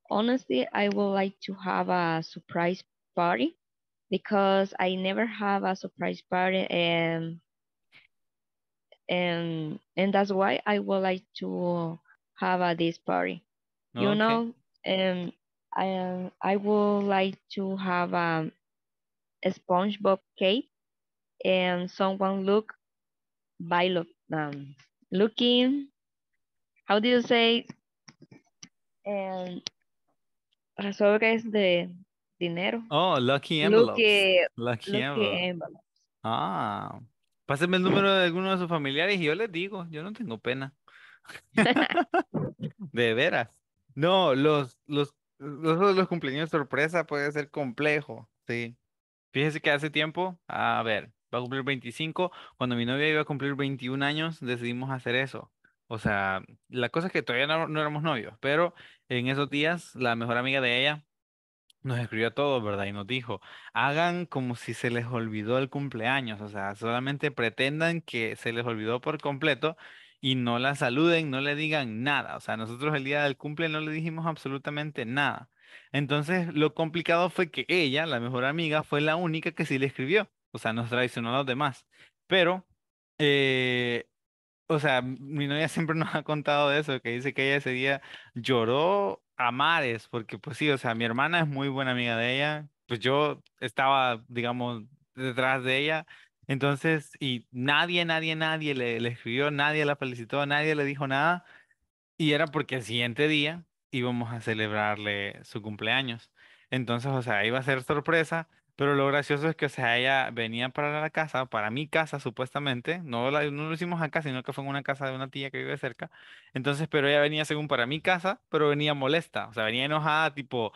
D: Honestly, I would like to have a surprise party because I never have a surprise party and and and that's why I would like to have a, this party. you know, and I I would like to have a, a SpongeBob cape and someone look by look um looking. How do you say? And sobre the dinero. Oh, lucky envelopes. Lucky, lucky, lucky envelopes. envelopes.
A: Ah. Pásenme el número de alguno de sus familiares y yo les digo, yo no tengo pena. de veras. No, los, los, los, los cumpleaños sorpresa puede ser complejo, sí. Fíjese que hace tiempo, a ver, va a cumplir 25, cuando mi novia iba a cumplir 21 años, decidimos hacer eso. O sea, la cosa es que todavía no éramos novios, pero en esos días la mejor amiga de ella nos escribió todo, ¿verdad? Y nos dijo, hagan como si se les olvidó el cumpleaños, o sea, solamente pretendan que se les olvidó por completo y no la saluden, no le digan nada, o sea, nosotros el día del cumple no le dijimos absolutamente nada. Entonces, lo complicado fue que ella, la mejor amiga, fue la única que sí le escribió, o sea, nos traicionó a los demás, pero... Eh, o sea, mi novia siempre nos ha contado de eso, que dice que ella ese día lloró Amares porque pues sí, o sea, mi hermana es muy buena amiga de ella, pues yo estaba, digamos, detrás de ella, entonces, y nadie, nadie, nadie le, le escribió, nadie la felicitó, nadie le dijo nada, y era porque el siguiente día íbamos a celebrarle su cumpleaños. Entonces, o sea, iba a ser sorpresa, pero lo gracioso es que, o sea, ella venía para la casa, para mi casa supuestamente, no, la, no lo hicimos acá, sino que fue en una casa de una tía que vive cerca. Entonces, pero ella venía según para mi casa, pero venía molesta, o sea, venía enojada, tipo,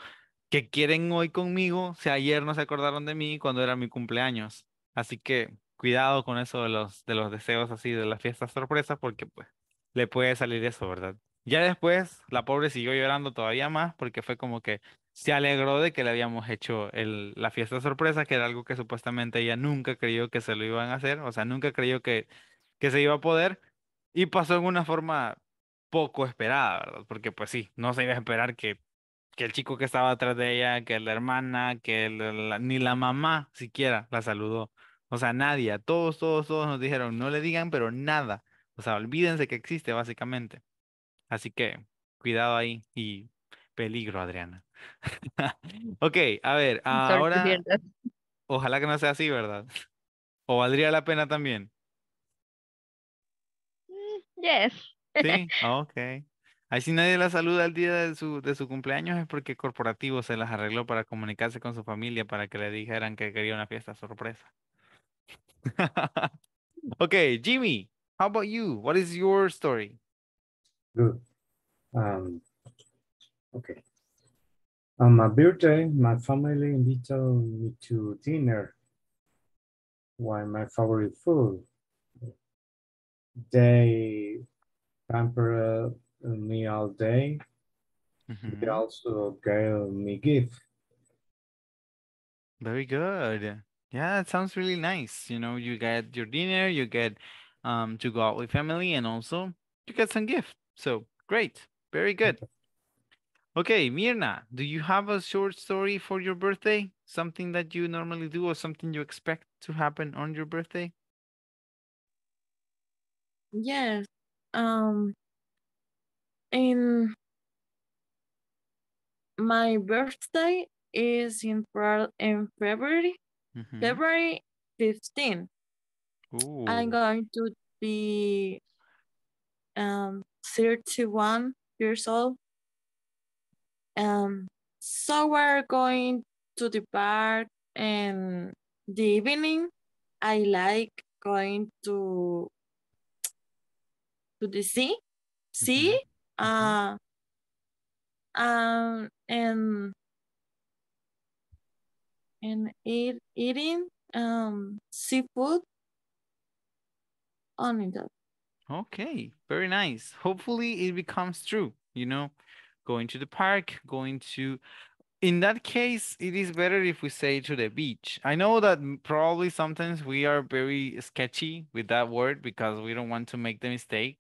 A: ¿qué quieren hoy conmigo, o si sea, ayer no se acordaron de mí cuando era mi cumpleaños. Así que cuidado con eso de los, de los deseos así, de las fiestas sorpresas, porque pues le puede salir eso, ¿verdad? Ya después, la pobre siguió llorando todavía más porque fue como que, se alegró de que le habíamos hecho la fiesta sorpresa, que era algo que supuestamente ella nunca creyó que se lo iban a hacer, o sea, nunca creyó que, que se iba a poder, y pasó en una forma poco esperada, ¿verdad? Porque pues sí, no se iba a esperar que, que el chico que estaba atrás de ella, que la hermana, que ni la mamá siquiera la saludó. O sea, nadie, todos, todos, todos nos dijeron, no le digan, pero nada. O sea, olvídense que existe, básicamente. Así que, cuidado ahí y peligro, Adriana. ok, a ver, ahora... Ojalá que no sea así, ¿verdad? ¿O valdría la pena también?
F: Mm, yes. Sí,
A: ok. Ahí si nadie la saluda el día de su, de su cumpleaños es porque corporativo se las arregló para comunicarse con su familia para que le dijeran que quería una fiesta sorpresa. ok, Jimmy, how about you? What is your story? Good. Um, okay.
I: On my birthday, my family invited me to dinner. Why my favorite food? They pampered me all day. Mm -hmm. They also gave me gift.
A: Very good. Yeah, that sounds really nice. You know, you get your dinner, you get um, to go out with family, and also you get some gift. So great, very good. Okay, Mirna, do you have a short story for your birthday? Something that you normally do or something you expect to happen on your birthday?
J: Yes. Um in my birthday is in in February, mm -hmm. February 15. Ooh. I'm going to be um 31 years old. Um, so we're going to the bar in the evening. I like going to to the sea, mm-hmm. sea, mm-hmm. uh, um, and and eat, eating um seafood. Only that.
A: Okay, very nice. Hopefully, it becomes true. You know, going to the park, going to in that case, it is better if we say to the beach. I know that probably sometimes we are very sketchy with that word because we don't want to make the mistake.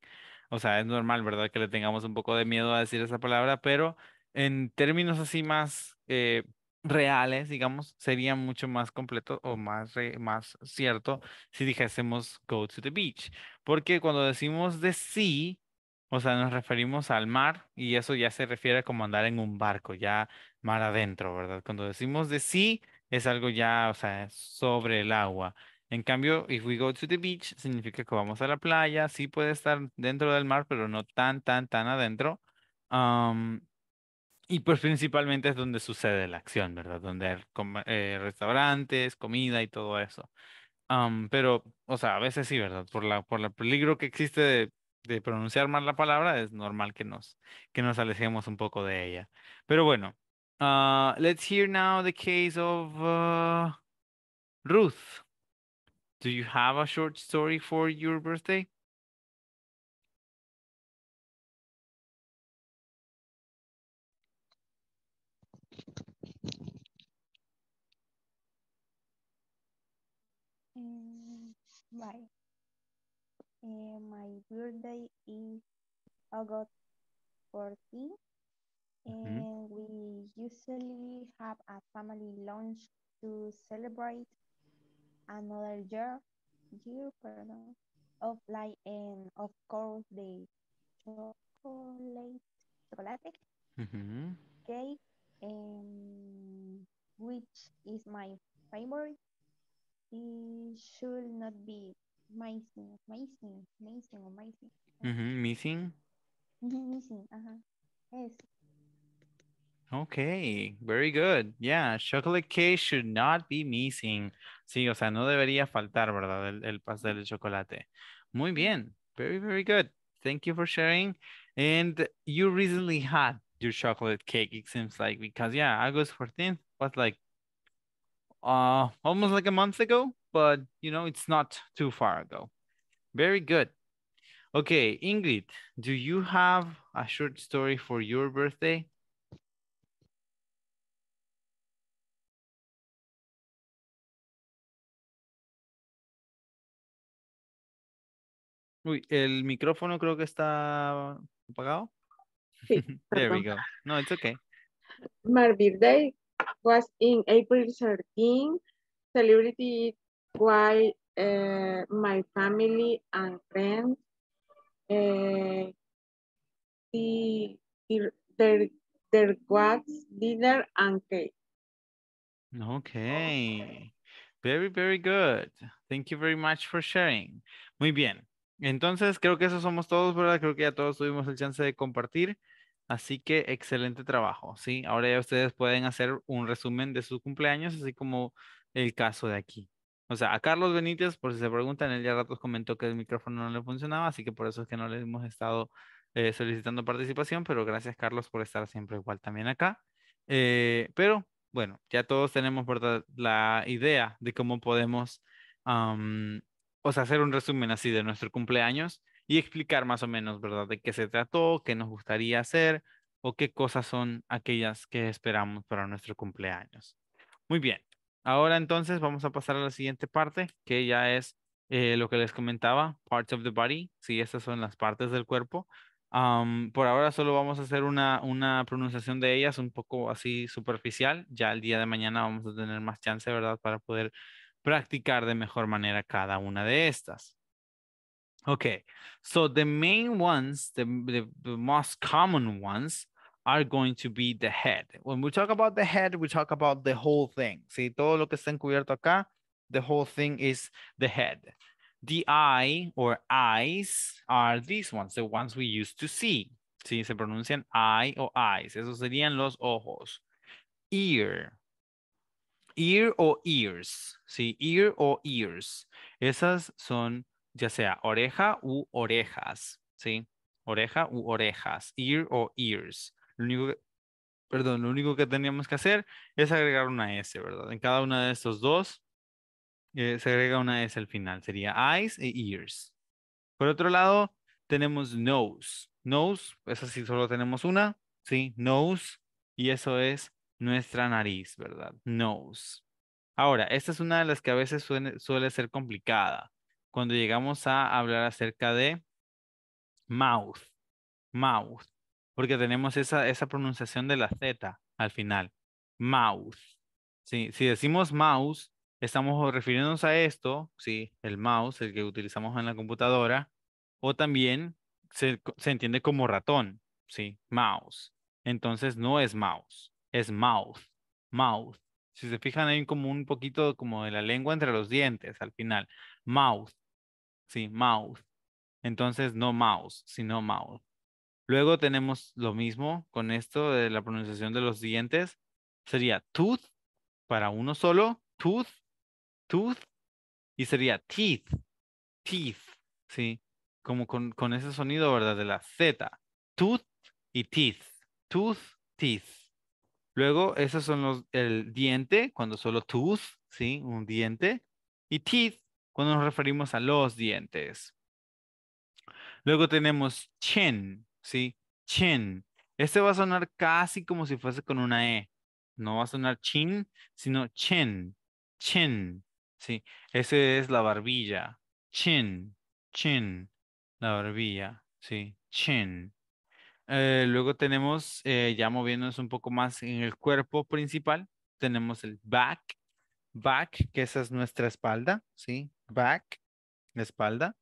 A: O sea, es normal, ¿verdad? Que le tengamos un poco de miedo a decir esa palabra, pero en términos así más eh, reales, digamos, sería mucho más completo o más, más cierto si dijésemos go to the beach. Porque cuando decimos the sea, o sea, nos referimos al mar y eso ya se refiere como andar en un barco, ya mar adentro, ¿verdad? Cuando decimos de sí, es algo ya, o sea, sobre el agua. En cambio, if we go to the beach, significa que vamos a la playa, sí puede estar dentro del mar, pero no tan, tan, tan adentro. y pues principalmente es donde sucede la acción, ¿verdad? Donde hay eh, restaurantes, comida y todo eso. pero, o sea, a veces sí, ¿verdad? Por la por el peligro que existe de de pronunciar mal la palabra, es normal que nos, que nos alejemos un poco de ella. Pero bueno, uh, let's hear now the case of ah, Ruth. Do you have a short story for your
F: birthday?
K: Mm, bye. Uh, my birthday is August 14, mm-hmm. and mm -hmm. we usually have a family lunch to celebrate another year, year pardon, of life, and of course the chocolate, chocolate mm -hmm. cake, and which is my favorite. It should not be Mm-hmm. Missing, mm-hmm, missing, missing missing.
A: Uh -huh, missing.
K: missing, Uh -huh. Yes.
A: Okay, very good. Yeah, chocolate cake should not be missing. Sí, o sea, no debería faltar, ¿verdad? El, el pastel de chocolate. Muy bien. Very, very good. Thank you for sharing. And you recently had your chocolate cake, it seems like, because yeah, August 14th was like uh almost like a month ago but you know, it's not too far ago. Very good. Okay, Ingrid, do you have a short story for your birthday? Uy, el micrófono creo que está apagado. Sí, There we go. No, it's okay.
C: My birthday was in April 13. Celebrated why eh, my family and friends uh, their, God's dinner and
A: Okay. Very, very good. Thank you very much for sharing. Muy bien. Entonces, creo que eso somos todos, ¿verdad? Creo que ya todos tuvimos el chance de compartir. Así que excelente trabajo, ¿sí? Ahora ya ustedes pueden hacer un resumen de su cumpleaños, así como el caso de aquí. O sea, a Carlos Benítez, por si se preguntan, él ya ratos comentó que el micrófono no le funcionaba, así que por eso es que no le hemos estado eh, solicitando participación, pero gracias Carlos por estar siempre igual también acá. Eh, pero bueno, ya todos tenemos ¿verdad? la idea de cómo podemos o sea, hacer un resumen así de nuestro cumpleaños y explicar más o menos, ¿verdad? De qué se trató, qué nos gustaría hacer o qué cosas son aquellas que esperamos para nuestro cumpleaños. Muy bien, Ahora entonces vamos a pasar a la siguiente parte, que ya es eh, lo que les comentaba, parts of the body, sí, estas son las partes del cuerpo. por ahora solo vamos a hacer una, pronunciación de ellas un poco así superficial, ya el día de mañana vamos a tener más chance, ¿verdad? Para poder practicar de mejor manera cada una de estas. Ok, so the main ones, the most common ones are going to be the head. When we talk about the head, we talk about the whole thing. See, todo lo que está encubierto acá, the whole thing is the head. The eye or eyes are these ones, the ones we used to see. Si ¿Sí? se pronuncian eye o eyes, esos serían los ojos. Ear, ear o ears, ¿sí? Ear o ears. Esas son ya sea oreja u orejas, ¿sí? Oreja u orejas, ear o ears. Lo único que, perdón, lo único que teníamos que hacer es agregar una S, ¿verdad? En cada una de estos dos eh, se agrega una S al final. Sería eyes e ears. Por otro lado, tenemos nose. Nose, esa sí solo tenemos una, ¿sí? Nose, y eso es nuestra nariz, ¿verdad? Nose. Ahora, esta es una de las que a veces suele ser complicada. Cuando llegamos a hablar acerca de mouth. Mouth porque tenemos esa, pronunciación de la Z al final. Mouse. Si decimos mouse, estamos refiriéndonos a esto, ¿sí? el mouse, el que utilizamos en la computadora, o también se, entiende como ratón, ¿sí? mouse. Entonces no es mouse, es mouse. Mouse. Si se fijan hay como un poquito como de la lengua entre los dientes al final, Mouse. sí, mouth. Entonces no mouse, sino mouse. Luego tenemos lo mismo con esto de la pronunciación de los dientes. Sería tooth para uno solo, tooth, tooth, y sería teeth, teeth, ¿sí? Como con, ese sonido, ¿verdad? De la Z, tooth y teeth, tooth, teeth. Luego, esos son los, el diente, cuando solo tooth, ¿sí? Un diente, y teeth, cuando nos referimos a los dientes. Luego tenemos chin, ¿sí? Chin. Este va a sonar casi como si fuese con una E. No va a sonar chin, sino chin, chin, ¿sí? Ese es la barbilla. Chin, chin, la barbilla, ¿sí? Chin. Eh, luego tenemos, eh, ya moviéndonos un poco más en el cuerpo principal, tenemos el back, back, que esa es nuestra espalda, ¿sí? Back, la espalda.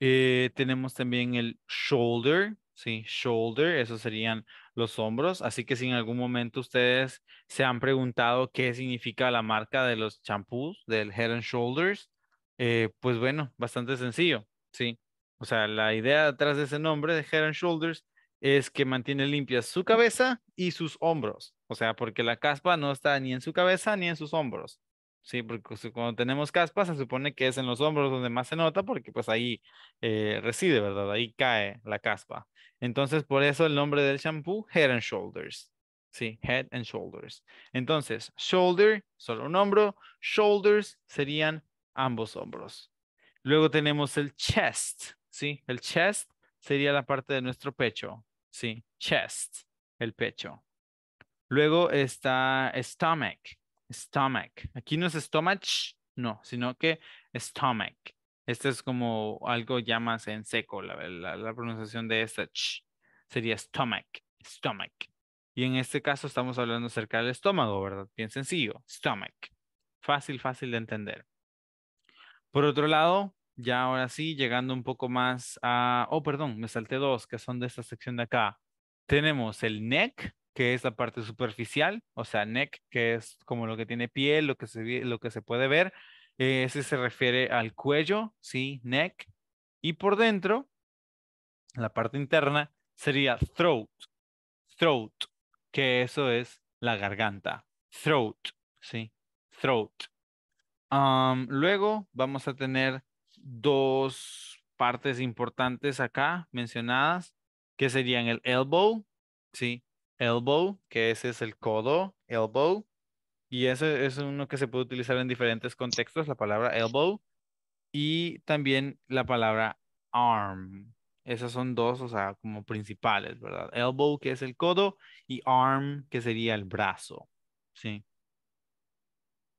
A: Eh, tenemos también el shoulder, ¿sí? Shoulder, esos serían los hombros. Así que si en algún momento ustedes se han preguntado qué significa la marca de los champús, del Head and Shoulders, eh, pues bueno, bastante sencillo, ¿sí? O sea, la idea detrás de ese nombre de Head and Shoulders es que mantiene limpias su cabeza y sus hombros. O sea, porque la caspa no está ni en su cabeza ni en sus hombros. Sí, porque cuando tenemos caspa se supone que es en los hombros donde más se nota porque pues ahí eh, reside, ¿verdad? Ahí cae la caspa. Entonces, por eso el nombre del shampoo, Head and Shoulders. Sí, Head and Shoulders. Entonces, shoulder, solo un hombro, shoulders serían ambos hombros. Luego tenemos el chest, ¿sí? El chest sería la parte de nuestro pecho, ¿sí? Chest, el pecho. Luego está stomach, stomach. Aquí no es stomach, no, sino que stomach. Este es como algo ya más en seco, la, pronunciación de esta sería stomach, stomach. Y en este caso estamos hablando acerca del estómago, ¿verdad? Bien sencillo, stomach. Fácil, fácil de entender. Por otro lado, ya ahora sí, llegando un poco más a, oh, perdón, me salté dos que son de esta sección de acá. Tenemos el neck, que es la parte superficial, o sea, neck, que es como lo que tiene piel, lo que se, lo que se puede ver. Eh, ese se refiere al cuello, ¿sí? Neck. Y por dentro, la parte interna sería throat, throat, que eso es la garganta, throat, ¿sí? Throat. luego vamos a tener dos partes importantes acá mencionadas, que serían el elbow, ¿sí? elbow, que ese es el codo, elbow. Y ese es uno que se puede utilizar en diferentes contextos, la palabra elbow. Y también la palabra arm. Esas son dos, o sea, como principales, ¿verdad? Elbow, que es el codo, y arm, que sería el brazo. Sí.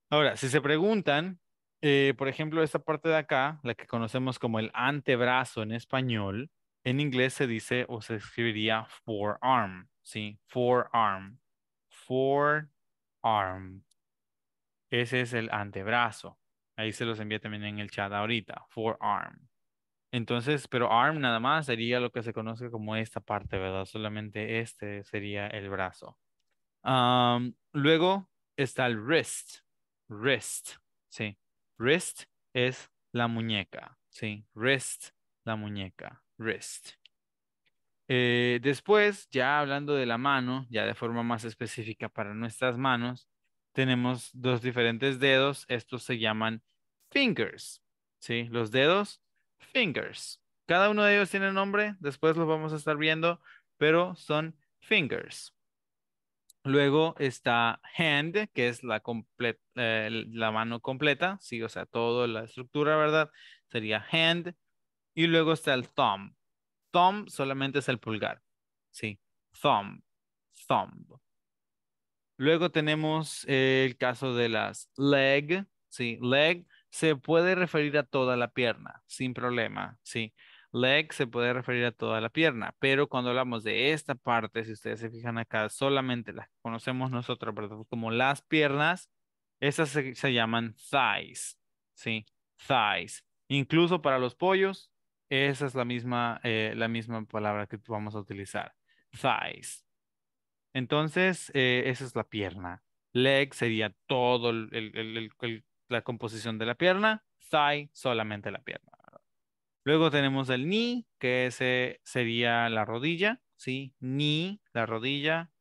A: Ahora, si se preguntan, eh, por ejemplo, esta parte de acá, la que conocemos como el antebrazo en español, en inglés se dice o se escribiría forearm. ¿sí? Forearm. Forearm. Ese es el antebrazo. Ahí se los envía también en el chat ahorita. Forearm. Entonces, pero arm nada más sería lo que se conoce como esta parte, ¿verdad? Solamente este sería el brazo. luego está el wrist. Wrist, sí. Wrist es la muñeca, sí. Wrist, la muñeca. Wrist. Eh, después, ya hablando de la mano, ya de forma más específica para nuestras manos, tenemos dos diferentes dedos. Estos se llaman fingers. Los dedos, fingers. Cada uno de ellos tiene nombre, después los vamos a estar viendo, pero son fingers. Luego está hand, que es la, eh, la mano completa, sí, o sea, toda la estructura, ¿verdad? Sería hand. Y luego está el thumb, thumb solamente es el pulgar. Sí, thumb, thumb. Luego tenemos eh, el caso de las leg, sí, leg se puede referir a toda la pierna, sin problema, sí. Leg se puede referir a toda la pierna, pero cuando hablamos de esta parte, si ustedes se fijan acá, solamente la conocemos nosotros como las piernas, esas se, se llaman thighs, sí, thighs. Incluso para los pollos, esa es la misma, eh, la misma palabra que vamos a utilizar. Thighs. Entonces, eh, esa es la pierna. Leg sería todo la composición de la pierna. Thigh, solamente la pierna. Luego tenemos el knee, que ese sería la rodilla, ¿sí? Knee, la rodilla.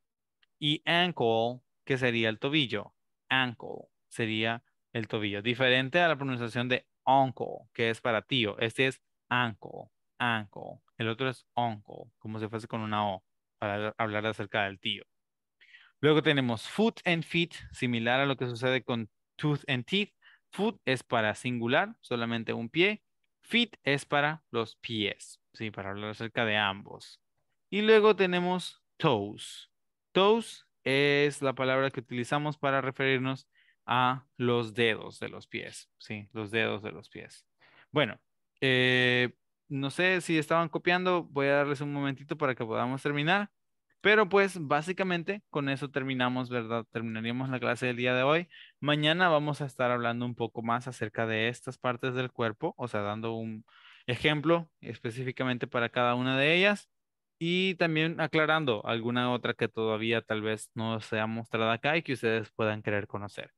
A: Y ankle, que sería el tobillo. Ankle sería el tobillo. Diferente a la pronunciación de uncle, que es para tío. Este es uncle, uncle. El otro es uncle, como se hace con una O, para hablar acerca del tío. Luego tenemos foot and feet, similar a lo que sucede con tooth and teeth. Foot es para singular, solamente un pie. Feet es para los pies, sí, para hablar acerca de ambos. Y luego tenemos toes. Toes es la palabra que utilizamos para referirnos a los dedos de los pies, sí, los dedos de los pies. Bueno, eh, no sé si estaban copiando, voy a darles un momentito para que podamos terminar. Pero pues básicamente con eso terminamos, ¿verdad? Terminaríamos la clase del día de hoy. Mañana vamos a estar hablando un poco más acerca de estas partes del cuerpo, o sea, dando un ejemplo específicamente para cada una de ellas y también aclarando alguna otra que todavía tal vez no se ha mostrado acá y que ustedes puedan querer conocer.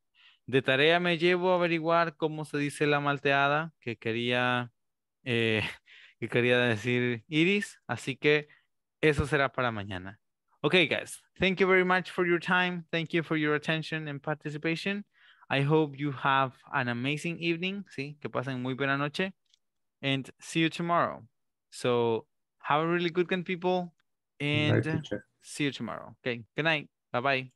A: De tarea me llevo a averiguar cómo se dice la malteada, que quería eh, que quería decir Iris. Así que eso será para mañana. Okay, guys, thank you very much for your time. Thank you for your attention and participation. I hope you have an amazing evening. Sí, que pasen muy buena noche. And see you tomorrow. So have a really good one, people. And see you tomorrow. Okay, good night. Bye-bye.